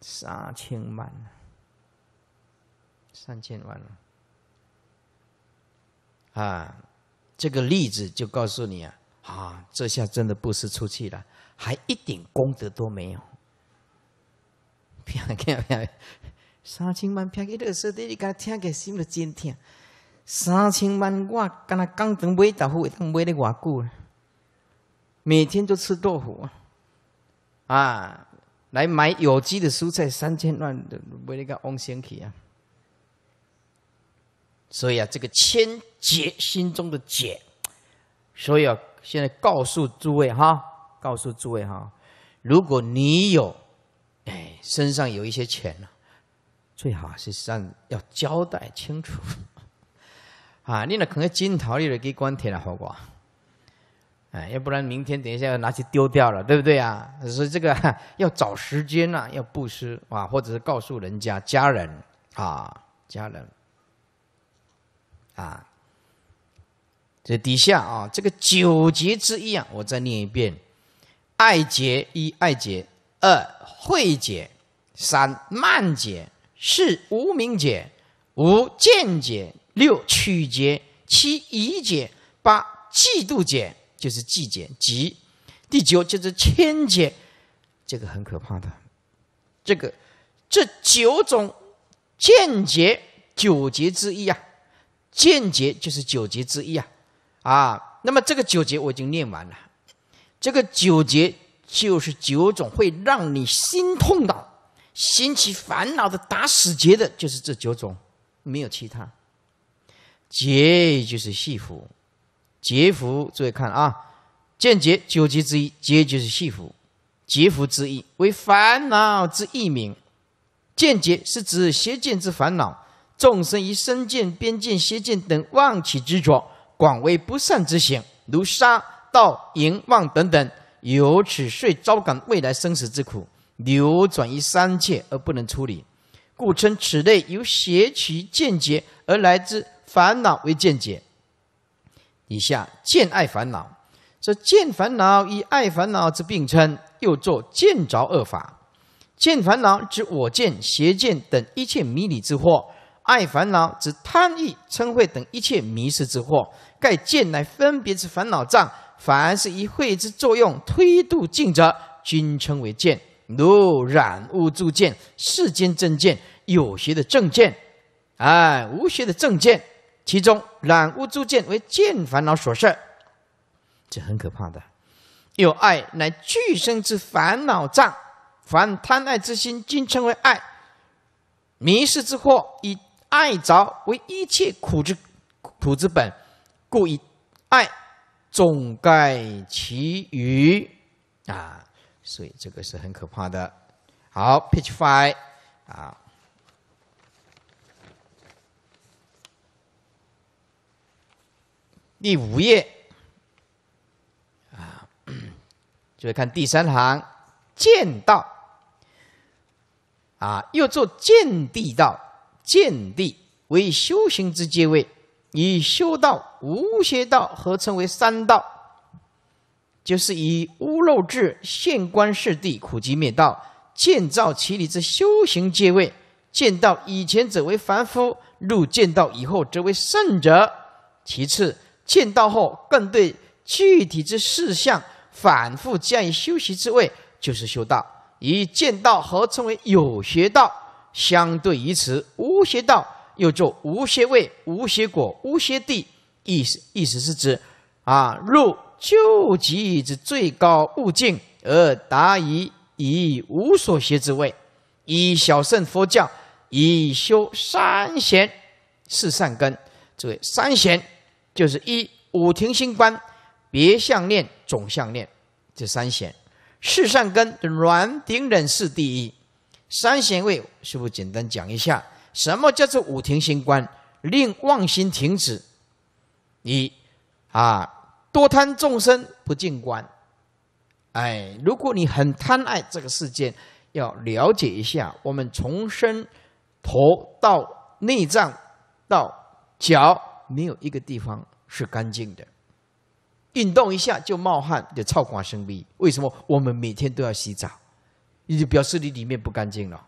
三千万了，三千万了。啊，这个例子就告诉你啊，啊，这下真的不是出去了，还一点功德都没有。三千万，平个六十，你敢听个心都惊跳。三千万，我跟他刚从买豆腐，买咧偌久，每天都吃豆腐啊！啊，来买有机的蔬菜，三千万的买咧个新鲜去啊！所以啊，这个千劫心中的劫，所以啊，现在告诉诸位哈，告诉诸位哈，如果你有哎身上有一些钱了，最好是上要交代清楚。啊，你那可能金桃，你得给关天了好过，哎，要不然明天等一下要拿去丢掉了，对不对啊？所以这个 *laughs* 要找时间啊，要布施啊，或者是告诉人家家人啊，家人，啊，这底下啊，这个九节之一啊，我再念一遍：爱劫一，爱劫二，慧劫三，慢劫四，无明劫五，见解六曲节，七疑节，八嫉妒节，就是嫉节；即及第九就是千节，这个很可怕的。这个，这九种见接九节之一啊，见接就是九节之一啊。啊，那么这个九节我已经念完了。这个九节就是九种会让你心痛到、心起烦恼的打死结的，就是这九种，没有其他。劫就是戏缚，劫缚，注意看啊，见劫九劫之一，劫就是戏缚，劫缚之意为烦恼之一名。见劫是指邪见之烦恼，众生以身见、边见、邪见等妄起执着，广为不善之行，如杀、盗、淫、妄等等，由此遂招感未来生死之苦，流转于三界而不能处理，故称此类由邪取见劫而来之。烦恼为见解，以下见爱烦恼，这见烦恼与爱烦恼之并称，又作见着恶法。见烦恼指我见、邪见等一切迷离之惑，爱烦恼指贪欲、嗔恚等一切迷失之惑。盖见乃分别之烦恼障，凡是以慧之作用推度尽者，均称为见。如染污诸见、世间正见、有学的正见、哎，无学的正见。其中染污诸见为见烦恼所设，这很可怕的。有爱乃具生之烦恼障，凡贪爱之心，今称为爱，迷失之祸。以爱着为一切苦之苦之本，故以爱总盖其余啊。所以这个是很可怕的。好 p i t c h f e 啊。第五页，啊，*clears throat* 就会看第三行，见道，啊，又作见地道，见地为修行之阶位，以修道、无邪道合称为三道，就是以污漏至现观事地苦集灭道，建造其理之修行阶位。见道以前者为凡夫，入见道以后则为圣者。其次。见道后，更对具体之事项反复建议修习之位，就是修道。以见道合称为有学道，相对于此无学道，又作无学位、无学果、无学地，意思意思是指，啊，入救济之最高悟境而达于以无所学之位，以小胜佛教，以修三贤四善根，这位三贤。就是一五停心观，别相念、总相念，这三贤。四善根，软顶忍是第一。三贤位，师傅简单讲一下，什么叫做五停心观？令妄心停止。一啊，多贪众生不进观。哎，如果你很贪爱这个世界，要了解一下，我们从身头到内脏到脚。没有一个地方是干净的，运动一下就冒汗，就臭汗生鼻。为什么我们每天都要洗澡？你就表示你里面不干净了。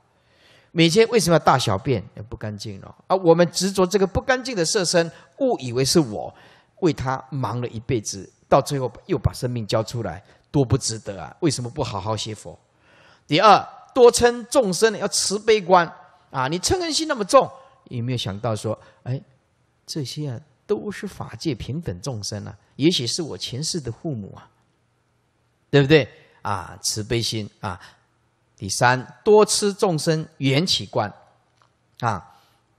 每天为什么要大小便？也不干净了。啊，我们执着这个不干净的色身，误以为是我为他忙了一辈子，到最后又把生命交出来，多不值得啊！为什么不好好学佛？第二，多称众生要慈悲观啊！你称恩心那么重，有没有想到说，哎？这些啊，都是法界平等众生啊，也许是我前世的父母啊，对不对啊？慈悲心啊！第三，多吃众生缘起观，啊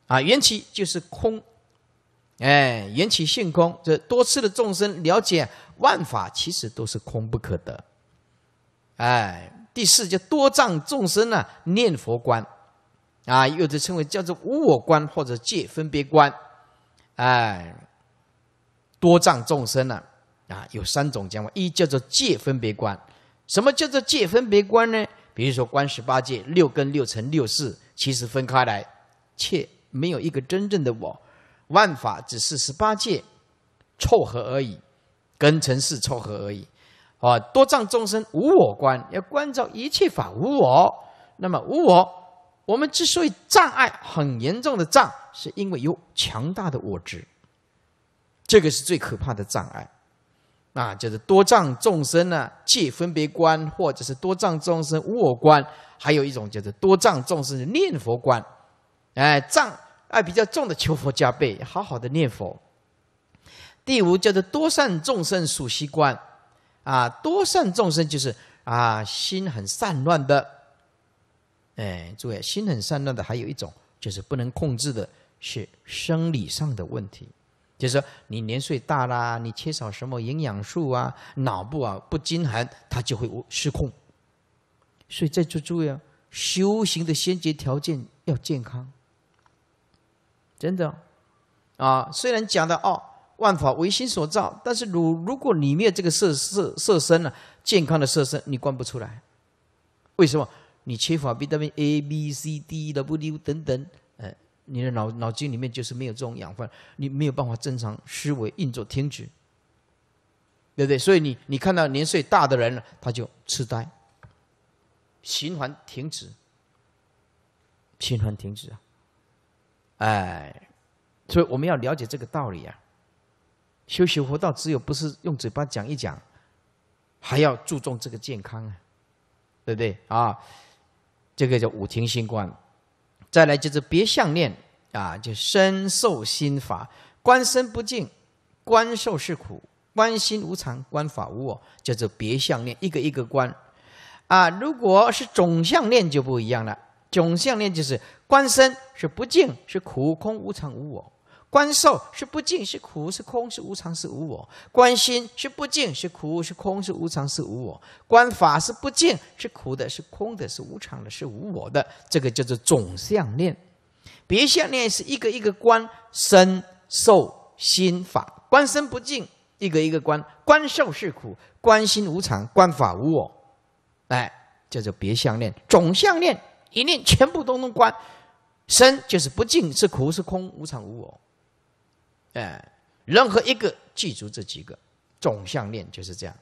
啊，缘起就是空，哎，缘起性空，这多吃的众生了解万法其实都是空不可得。哎，第四就多障众生呢念佛观，啊，有的称为叫做无我观或者界分别观。哎，多障众生呢？啊，有三种讲法，一叫做界分别观。什么叫做界分别观呢？比如说观十八界，六根六尘六识，其实分开来，却没有一个真正的我。万法只是十八界凑合而已，根尘是凑合而已。啊，多障众生无我观，要观照一切法无我，那么无我。我们之所以障碍很严重的障，是因为有强大的我执，这个是最可怕的障碍。啊，就是多障众生呢，借分别观，或者是多障众生无我观，还有一种叫做多障众生念佛观。哎，障爱比较重的求佛加倍，好好的念佛。第五叫做多善众生属习观，啊，多善众生就是啊，心很散乱的。哎，诸位，心很善乱的，还有一种就是不能控制的，是生理上的问题。就是说，你年岁大啦，你缺少什么营养素啊，脑部啊不均衡，它就会失控。所以在就注意啊，修行的先决条件要健康。真的，啊，虽然讲的哦，万法唯心所造，但是如如果你没有这个色色色身呢，健康的色身你观不出来，为什么？你缺乏 B、W、A、B、C、D、W 等等，哎，你的脑脑筋里面就是没有这种养分，你没有办法正常思维运作，停止，对不对？所以你你看到年岁大的人了，他就痴呆，循环停止，循环停止啊！哎，所以我们要了解这个道理啊！修行佛道，只有不是用嘴巴讲一讲，还要注重这个健康啊，对不对啊？这个叫五停心观，再来就是别相念啊，就身受心法，观身不净，观受是苦，观心无常，观法无我，叫做别相念。一个一个观啊，如果是总相念就不一样了。总相念就是观身是不净，是苦空无常无我。观受是不净，是苦，是空，是无常，是无我；观心是不净，是苦，是空，是无常，是无我；观法是不净，是苦的，是空的，是无常的，是无我的。这个叫做总相念，别相念是一个一个观身、受、心、法。观身不净，一个一个观；观受是苦，观心无常，观法无我，哎，叫做别相念。总相念一念全部都能观，身就是不净，是苦，是空，无常，无我。哎，任何一个记住这几个总项链就是这样。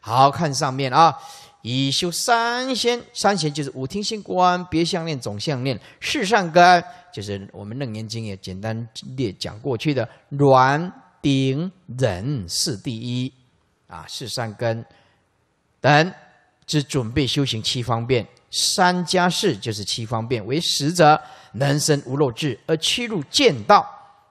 好看上面啊，以修三仙，三仙就是五天仙官、别项链、总项链。是善根就是我们楞严经也简单列讲过去的软顶忍是第一啊，是善根等只准备修行七方便，三加四就是七方便，为十者能生无漏智而七入见道。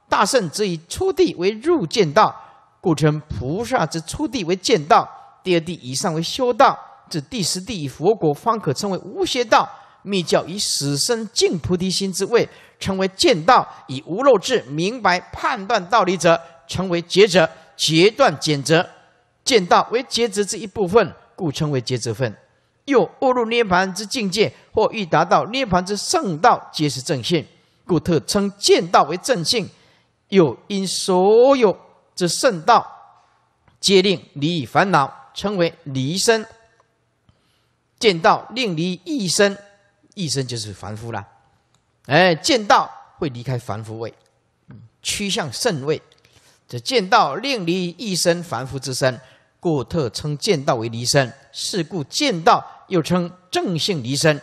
大圣则以初地为入见道，故称菩萨之初地为见道。第二地以上为修道，至第十地以佛国方可称为无邪道。密教以死生净菩提心之位，称为见道；以无漏智明白判断道理者，称为劫者，截断减者，见道为截止之一部分，故称为截止分。又悟入涅盘之境界，或欲达到涅盘之圣道，皆是正性，故特称见道为正性。又因所有之圣道，皆令离烦恼，称为离身；见道令离一生，一生就是凡夫了。哎，见道会离开凡夫位，趋向圣位。这见道令离一生凡夫之身，故特称见道为离身。是故见道又称正性离身，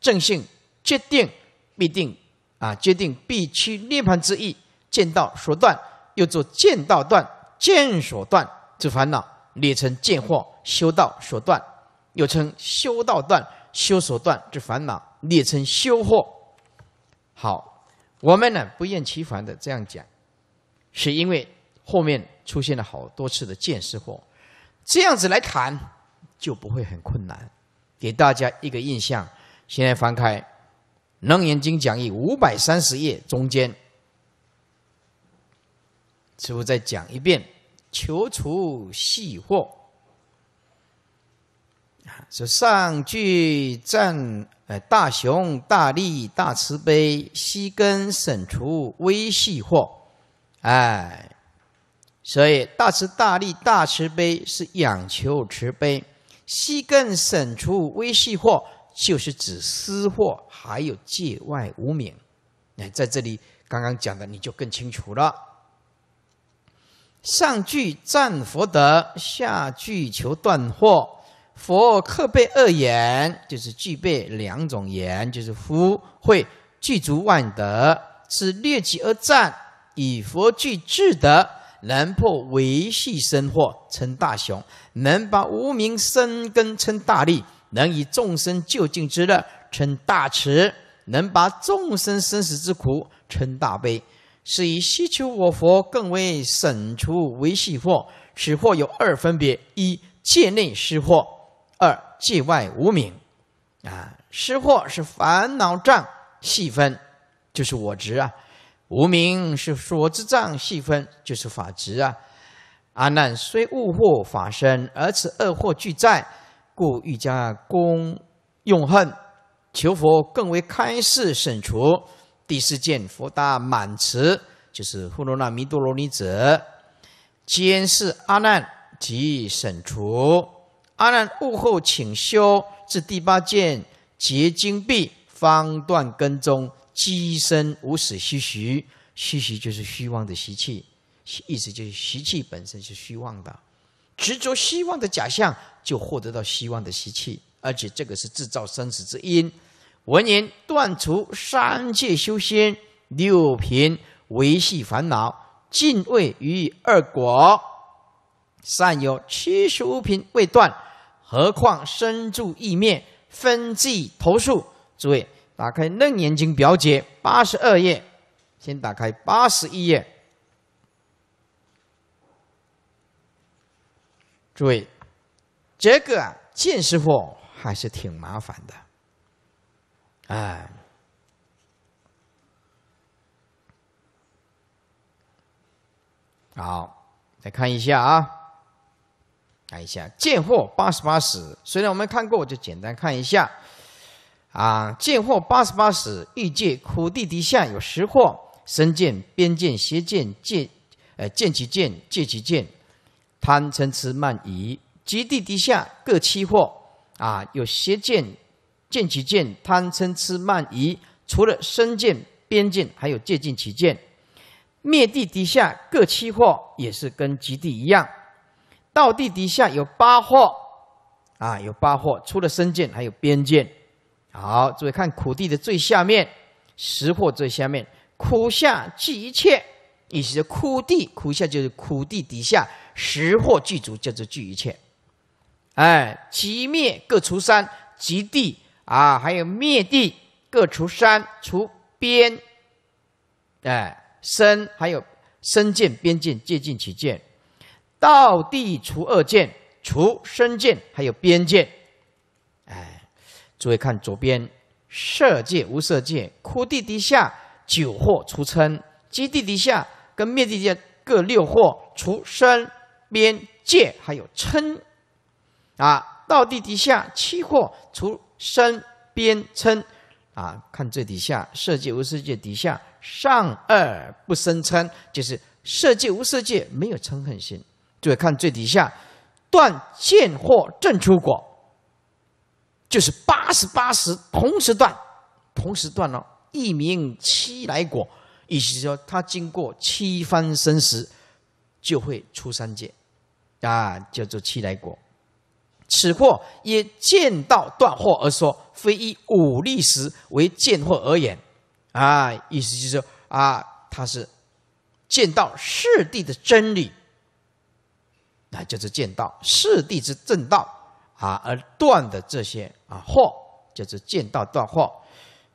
正性决定必定啊，决定必趋涅盘之意。剑道所断，又作剑道断；剑所断之烦恼，列成剑惑。修道所断，又称修道断；修所断之烦恼，列成修惑。好，我们呢不厌其烦的这样讲，是因为后面出现了好多次的见识惑，这样子来谈就不会很困难。给大家一个印象，现在翻开《楞严经》讲义五百三十页中间。师父再讲一遍：求除细祸。啊，说上句赞，呃，大雄大力大慈悲，悉根省除微细祸。哎，所以大慈大力大慈悲是养求慈悲，悉根省除微细祸，就是指私祸，还有界外无免。哎，在这里刚刚讲的你就更清楚了。上句赞佛德，下句求断惑。佛克备二言，就是具备两种言，就是福慧具足万德。是劣己而赞，以佛具智德，能破维系生祸，称大雄；能把无名生根称大力；能以众生就近之乐称大慈；能把众生生死之苦称大悲。是以希求我佛更为审除为系惑，此惑有二分别：一界内失惑，二界外无明。啊，失惑是烦恼障细分，就是我执啊；无明是所知障细分，就是法执啊。阿难虽悟惑法身，而此二惑俱在，故欲加功用恨，求佛更为开示审除。第四件佛达满慈，就是富罗那弥多罗尼者，监视阿难及审除阿难悟后，请修至第八件结精闭方断根踪，积身无始虚虚，虚虚就是虚妄的习气，意思就是习气本身是虚妄的，执着希望的假象，就获得到希望的习气，而且这个是制造生死之因。闻言断除三界修仙六品维系烦恼，尽未于二果，尚有七十五品未断，何况身住意灭分计投诉，诸位，打开《楞严经》表解八十二页，先打开八十一页。诸位，这个见师傅还是挺麻烦的。哎，好，再看一下啊，看一下见货八十八死。虽然我们看过，就简单看一下啊。见货八十八死，欲借苦地底下有识货，身见边见邪见见，呃，见其见，借其见，贪嗔痴慢疑，极地底下各期货啊，有邪见。见其见贪嗔痴慢疑，除了身见、边见，还有借见其见。灭地底下各七货，也是跟极地一样。道地底下有八货啊，有八货，除了身见，还有边见。好，注意看苦地的最下面，十货最下面，苦下聚一切，也就是苦地苦下就是苦地底下，十货具足就是聚一切。哎，即灭各除三极地。啊，还有灭地各除三除边，哎，身还有身剑、边界界剑其剑，道地除二剑，除身剑还有边界。哎，诸位看左边色界无色界，枯地底下九惑除称，基地底下跟灭地下各六惑除身、边界，还有称，啊，道地底下七货除。身边称啊，看最底下色界无色界底下上二不生称，就是色界无色界没有嗔恨心。注意看最底下断见或正出果，就是八十八时同时断，同时断了，一名七来果，意思是说他经过七番生时就会出三界，啊，叫做七来果。此货也见道断货而说，非以武力时为见货而言。啊，意思就是说啊，他是见到世谛的真理，啊，就是见到世谛之正道啊，而断的这些啊货，就是见到断货。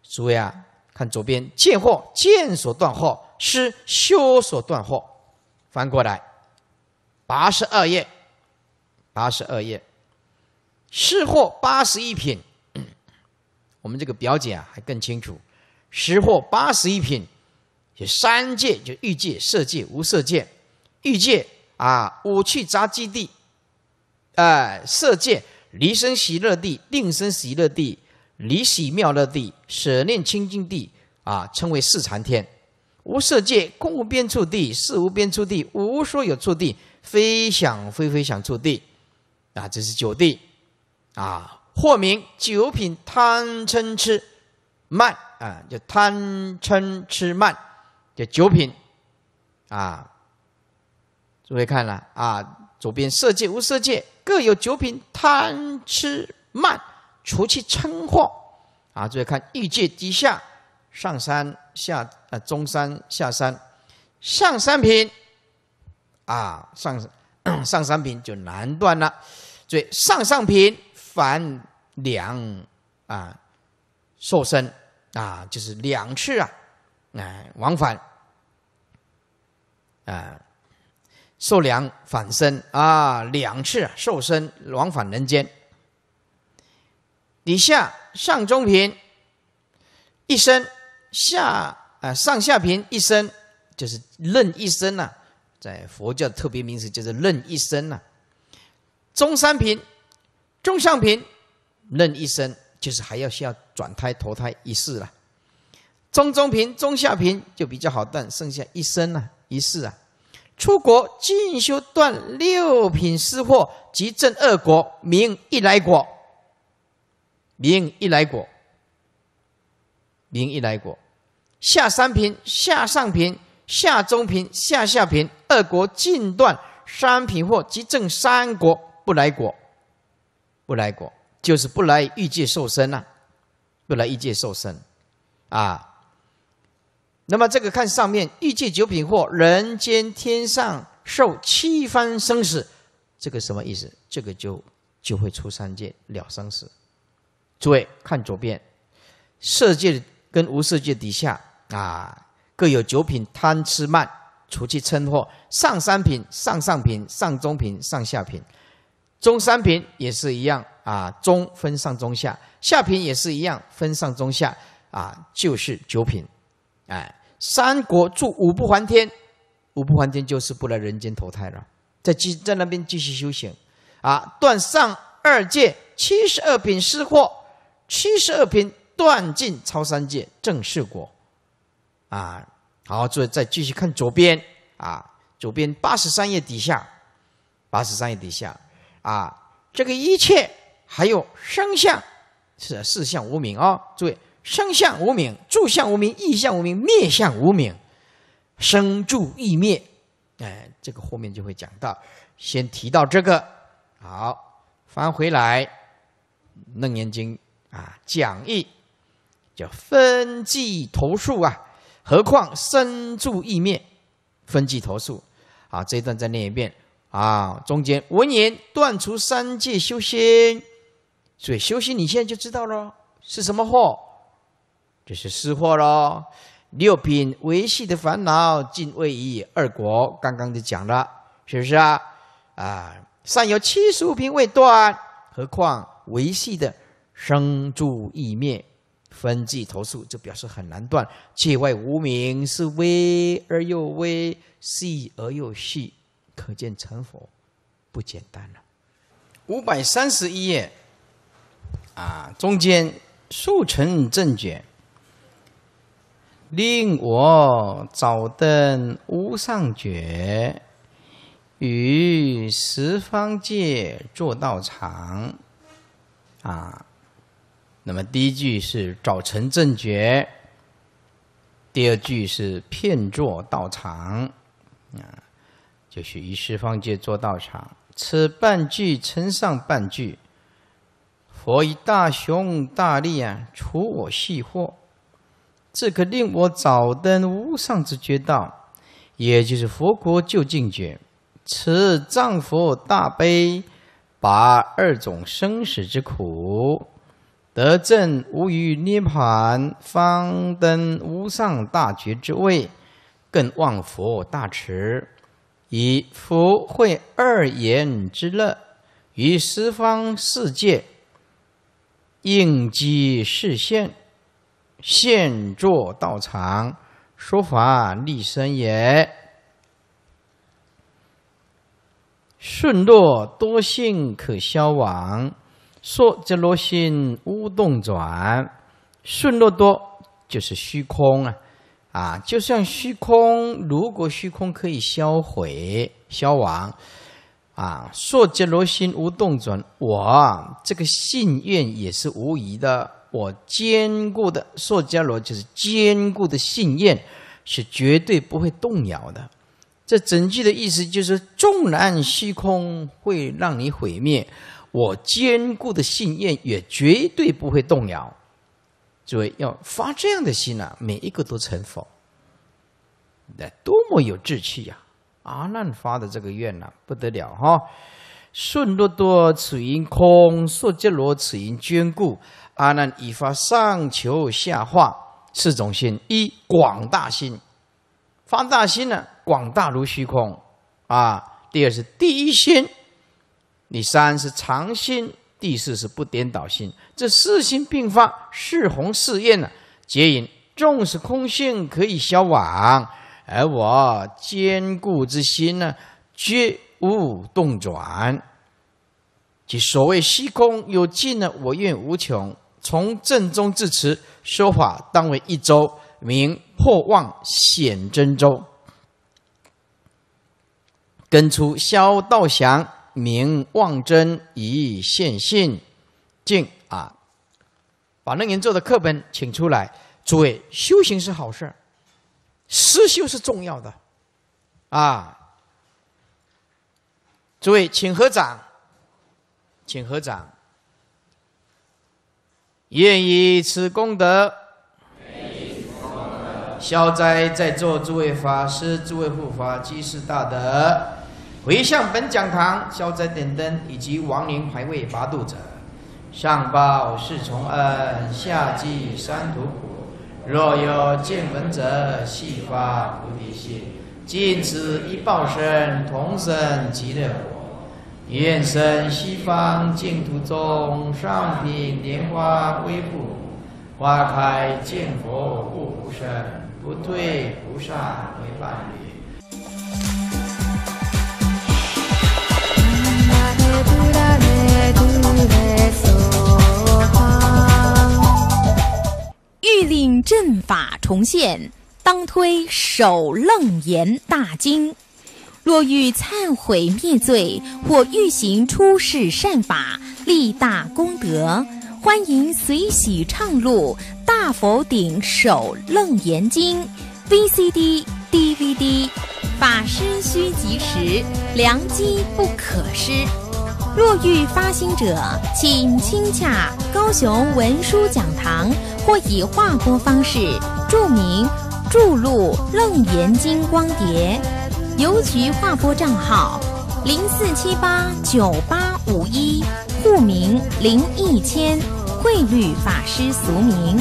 诸位啊，看左边见货，见所断货，是修所断货。翻过来，八十二页，八十二页。是或八十一品，我们这个表姐啊还更清楚。是或八十一品，有三界，就欲界、色界、无色界。欲界啊，五趣杂基地；哎，色界离生喜乐地、定生喜乐地、离喜妙乐地、舍念清净地啊，称为四禅天。无色界空无边处地、事无边处地、无所有处地、非想非非想处地啊，这是九地。啊，或名九品贪嗔痴慢啊，就贪嗔痴慢，就九品啊。诸位看了啊，左边色界无色界各有九品贪吃痴慢，除去嗔惑啊。诸位看欲界低下，上山下呃中山下山上三品啊上 *coughs* 上三品就难断了，最上上品。反两啊瘦身啊，就是两次啊，哎往返啊，受两反身啊，两次啊、瘦身往返人间。底下上中平一生下啊，上下平一生就是任一生呐，在佛教特别名词就是任一生呐，中三平。中上品任一生，就是还要需要转胎投胎一世了。中中品、中下品就比较好断，剩下一生呢、一世啊，出国进修断六品失货，即证二国名一来国，名一来国，名一来国。下三品、下上品、下中品、下下品，二国尽断三品货，即证三国不来国。不来果，就是不来欲界受身呐，不来欲界受身啊，那么这个看上面欲界九品或人间天上受七番生死，这个什么意思？这个就就会出三界了生死。诸位看左边，色界跟无色界底下啊，各有九品贪吃慢，除去嗔惑，上三品、上上品、上中品、上下品。中三品也是一样啊，中分上中下，下品也是一样，分上中下啊，就是九品，哎，三国住五不还天，五不还天就是不来人间投胎了，在继在那边继续修行啊，断上二界七十二品失祸。七十二品断尽超三界正是果，啊，好，再再继续看左边啊，左边八十三页底下，八十三页底下。啊，这个一切还有生相是四相无明啊！注意，生相无明、住相无明、意相无明、灭相无明，生住意灭，哎，这个后面就会讲到，先提到这个。好，翻回来《楞严经》啊，讲义叫分计投数啊，何况生住意灭，分计投数，好，这一段再念一遍。啊，中间文言断除三界修仙，所以修仙你现在就知道了是什么货，这是失货喽。六品维系的烦恼尽位于二果刚刚就讲了，是不是啊？啊，善有七十五品未断，何况维系的生住意灭分际投诉，就表示很难断。界外无名是微而又微，细而又细。可见成佛不简单了。五百三十一页，啊，中间速成正觉，令我早登无上觉，与十方界做道场，啊。那么第一句是早成正觉，第二句是片作道场，啊。于十方界做道场，此半句称上半句。佛以大雄大力啊，除我系惑，这可令我早登无上之觉道，也就是佛国究竟觉。此藏佛大悲，拔二种生死之苦，得证无余涅盘，方登无上大觉之位，更望佛大慈。以福慧二言之乐，于十方世界应机示现，现作道场说法利生也。顺落多性可消亡，说则落心无动转。顺落多就是虚空啊。啊，就像虚空，如果虚空可以销毁、消亡，啊，硕迦罗心无动转。我这个信念也是无疑的，我坚固的硕迦罗就是坚固的信念，是绝对不会动摇的。这整句的意思就是：纵然虚空会让你毁灭，我坚固的信念也绝对不会动摇。所以要发这样的心呐，每一个都成佛，那多么有志气呀！阿难发的这个愿呐，不得了哈！顺若多此因空，受结罗此因眷顾。阿难已发上求下化四种心：一、广大心；发大心呢，广大如虚空啊。第二是第一心，第三是常心。第四是不颠倒心，这四心并发，是红是焰呢？皆因纵使空性可以消亡，而我坚固之心呢，绝无动转。即所谓虚空有尽呢，我愿无穷。从正宗至此说法，当为一周，名破妄显真周。根出萧道祥。明望真，以现性，净啊！把楞严咒的课本请出来。诸位，修行是好事儿，思修是重要的啊！诸位，请合掌，请合掌。愿以此功德，消灾在座诸位法师、诸位护法，积是大德。回向本讲堂、消灾点灯以及亡灵牌位发度者，上报四重恩，下济三途苦。若有见闻者，悉发菩提心，尽此一报身，同生极乐国。愿生西方净土中，上品莲花微布，花开见佛不无生，不退不散为伴侣。欲令阵法重现，当推《首楞严大经》。若欲忏悔灭罪，或欲行出世善法，立大功德，欢迎随喜唱录《大佛顶首楞严经》VCD、DVD。法师需及时，良机不可失。若欲发心者，请亲洽高雄文殊讲堂，或以画拨方式注明录入《楞严经》光碟，邮局画拨账号零四七八九八五一，户名林一千，汇律法师俗名。